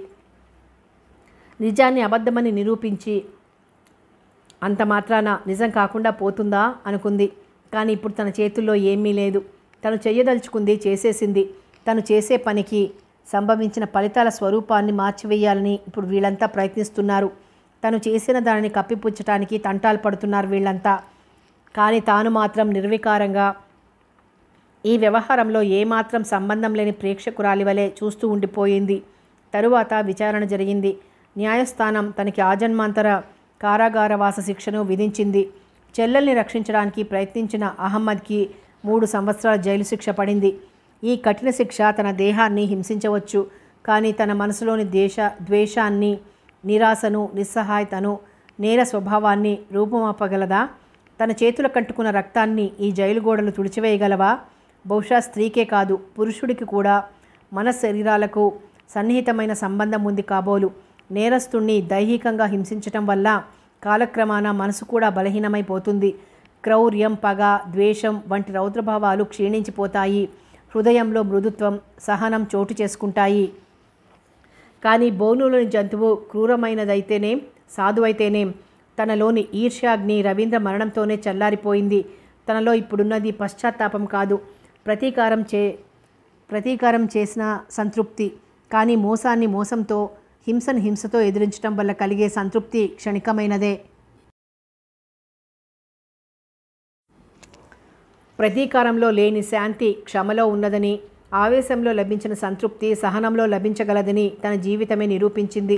నిజాన్ని అబద్ధమని నిరూపించి అంత మాత్రాన నిజం కాకుండా పోతుందా అనుకుంది కానీ ఇప్పుడు తన చేతుల్లో ఏమీ లేదు తను చేయదలుచుకుంది చేసేసింది తను చేసే పనికి సంభవించిన ఫలితాల స్వరూపాన్ని మార్చివేయాలని ఇప్పుడు వీళ్ళంతా ప్రయత్నిస్తున్నారు తను చేసిన దానిని కప్పిపుచ్చటానికి తంటాలు పడుతున్నారు వీళ్ళంతా కానీ తాను మాత్రం నిర్వికారంగా ఈ వ్యవహారంలో ఏమాత్రం సంబంధం లేని ప్రేక్షకురాలి వలె చూస్తూ ఉండిపోయింది తరువాత విచారణ జరిగింది న్యాయస్థానం తనకి ఆజన్మాంతర కారాగారవాస శిక్షను విధించింది చెల్లెల్ని రక్షించడానికి ప్రయత్నించిన అహ్మద్కి మూడు సంవత్సరాల జైలు శిక్ష పడింది ఈ కఠిన శిక్ష తన దేహాన్ని హింసించవచ్చు కానీ తన మనసులోని దేశ ద్వేషాన్ని నిరాశను నిస్సహాయతను నేర స్వభావాన్ని రూపమాపగలదా తన చేతుల కట్టుకున్న రక్తాన్ని ఈ జైలు గోడలు తుడిచివేయగలవా బహుశా స్త్రీకే కాదు పురుషుడికి కూడా మన శరీరాలకు సన్నిహితమైన సంబంధం ఉంది కాబోలు నేరస్తుణ్ణి దైహికంగా హింసించటం వల్ల కాలక్రమాన మనసు కూడా బలహీనమైపోతుంది క్రౌర్యం పగ ద్వేషం వంటి రౌద్రభావాలు క్షీణించిపోతాయి హృదయంలో మృదుత్వం సహనం చోటు చేసుకుంటాయి కానీ బోనులోని జంతువు క్రూరమైనదైతేనే సాధువైతేనే తనలోని ఈర్ష్యాగ్ని రవీంద్ర మరణంతోనే చల్లారిపోయింది తనలో ఇప్పుడున్నది పశ్చాత్తాపం కాదు ప్రతీకారం చే ప్రతీకారం చేసిన సంతృప్తి కానీ మోసాన్ని మోసంతో హింసను హింసతో ఎదిరించడం వల్ల కలిగే సంతృప్తి క్షణికమైనదే ప్రతీకారంలో లేని శాంతి క్షమలో ఉన్నదని ఆవేశంలో లభించిన సంతృప్తి సహనంలో లభించగలదని తన జీవితమే నిరూపించింది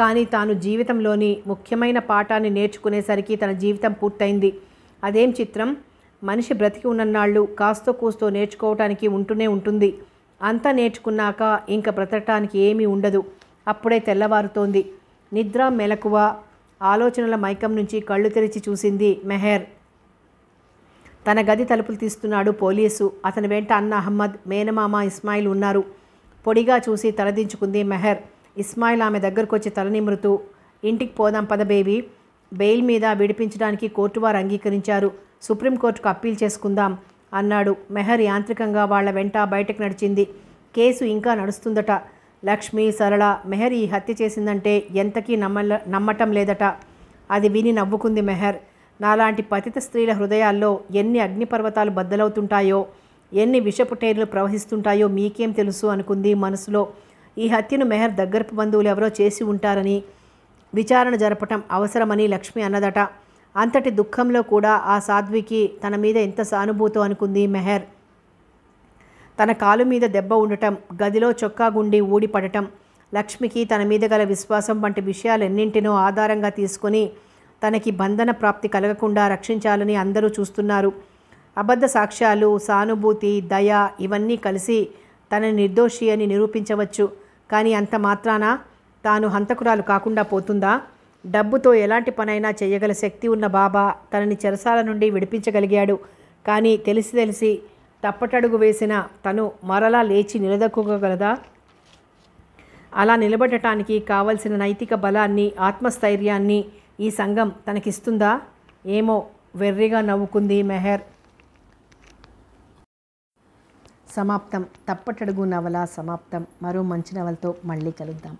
కానీ తాను జీవితంలోని ముఖ్యమైన పాఠాన్ని నేర్చుకునేసరికి తన జీవితం పూర్తయింది అదేం చిత్రం మనిషి బ్రతికి ఉన్ననాళ్ళు కాస్తో కూస్తో నేర్చుకోవటానికి ఉంటూనే ఉంటుంది అంతా నేర్చుకున్నాక ఇంక బ్రతకటానికి ఏమీ ఉండదు అప్పుడే తెల్లవారుతోంది నిద్ర మెలకువ ఆలోచనల మైకం నుంచి కళ్ళు తెరిచి చూసింది మెహర్ తన గది తలుపులు తీస్తున్నాడు పోలీసు అతని వెంట అన్న అహ్మద్ మేనమామ ఇస్మాయిల్ ఉన్నారు పొడిగా చూసి తలదించుకుంది మెహర్ ఇస్మాయిల్ ఆమె దగ్గరకు వచ్చి తలనిమురుతూ ఇంటికి పోదాం పద బేబీ బెయిల్ మీద విడిపించడానికి కోర్టు వారు అంగీకరించారు సుప్రీంకోర్టుకు అప్పీల్ చేసుకుందాం అన్నాడు మెహర్ యాంత్రికంగా వాళ్ల వెంట బయటకు నడిచింది కేసు ఇంకా నడుస్తుందట లక్ష్మి సరళ మెహర్ ఈ హత్య చేసిందంటే ఎంతకీ నమ్మల నమ్మటం లేదట అది విని నవ్వుకుంది మెహర్ నాలాంటి పతిత స్త్రీల హృదయాల్లో ఎన్ని అగ్నిపర్వతాలు బద్దలవుతుంటాయో ఎన్ని విషపుటేర్లు ప్రవహిస్తుంటాయో మీకేం తెలుసు అనుకుంది మనసులో ఈ హత్యను మెహర్ దగ్గరపు బంధువులు ఎవరో చేసి ఉంటారని విచారణ జరపటం అవసరమని లక్ష్మి అన్నదట అంతటి దుఃఖంలో కూడా ఆ సాధ్వికి తన మీద ఎంత సానుభూతం అనుకుంది మెహర్ తన కాలు మీద దెబ్బ ఉండటం గదిలో చొక్కా గుండి ఊడిపడటం లక్ష్మికి తన మీద గల విశ్వాసం వంటి విషయాలెన్నింటినో ఆధారంగా తీసుకుని తనకి బంధన ప్రాప్తి కలగకుండా రక్షించాలని అందరూ చూస్తున్నారు అబద్ధ సాక్ష్యాలు సానుభూతి దయ ఇవన్నీ కలిసి తన నిర్దోషి అని నిరూపించవచ్చు కానీ అంత మాత్రాన తాను హంతకురాలు కాకుండా పోతుందా డబ్బుతో ఎలాంటి పనైనా చేయగల శక్తి ఉన్న బాబా తనని చెరసాల నుండి విడిపించగలిగాడు కానీ తెలిసి తెలిసి తప్పటడుగు వేసిన తను మరలా లేచి నిలదొక్కుకోగలదా అలా నిలబడటానికి కావలసిన నైతిక బలాన్ని ఆత్మస్థైర్యాన్ని ఈ సంఘం తనకిస్తుందా ఏమో వెర్రిగా నవ్వుకుంది మెహర్ సమాప్తం తప్పటడుగు నవల సమాప్తం మరో మంచి నవలతో మళ్ళీ కలుద్దాం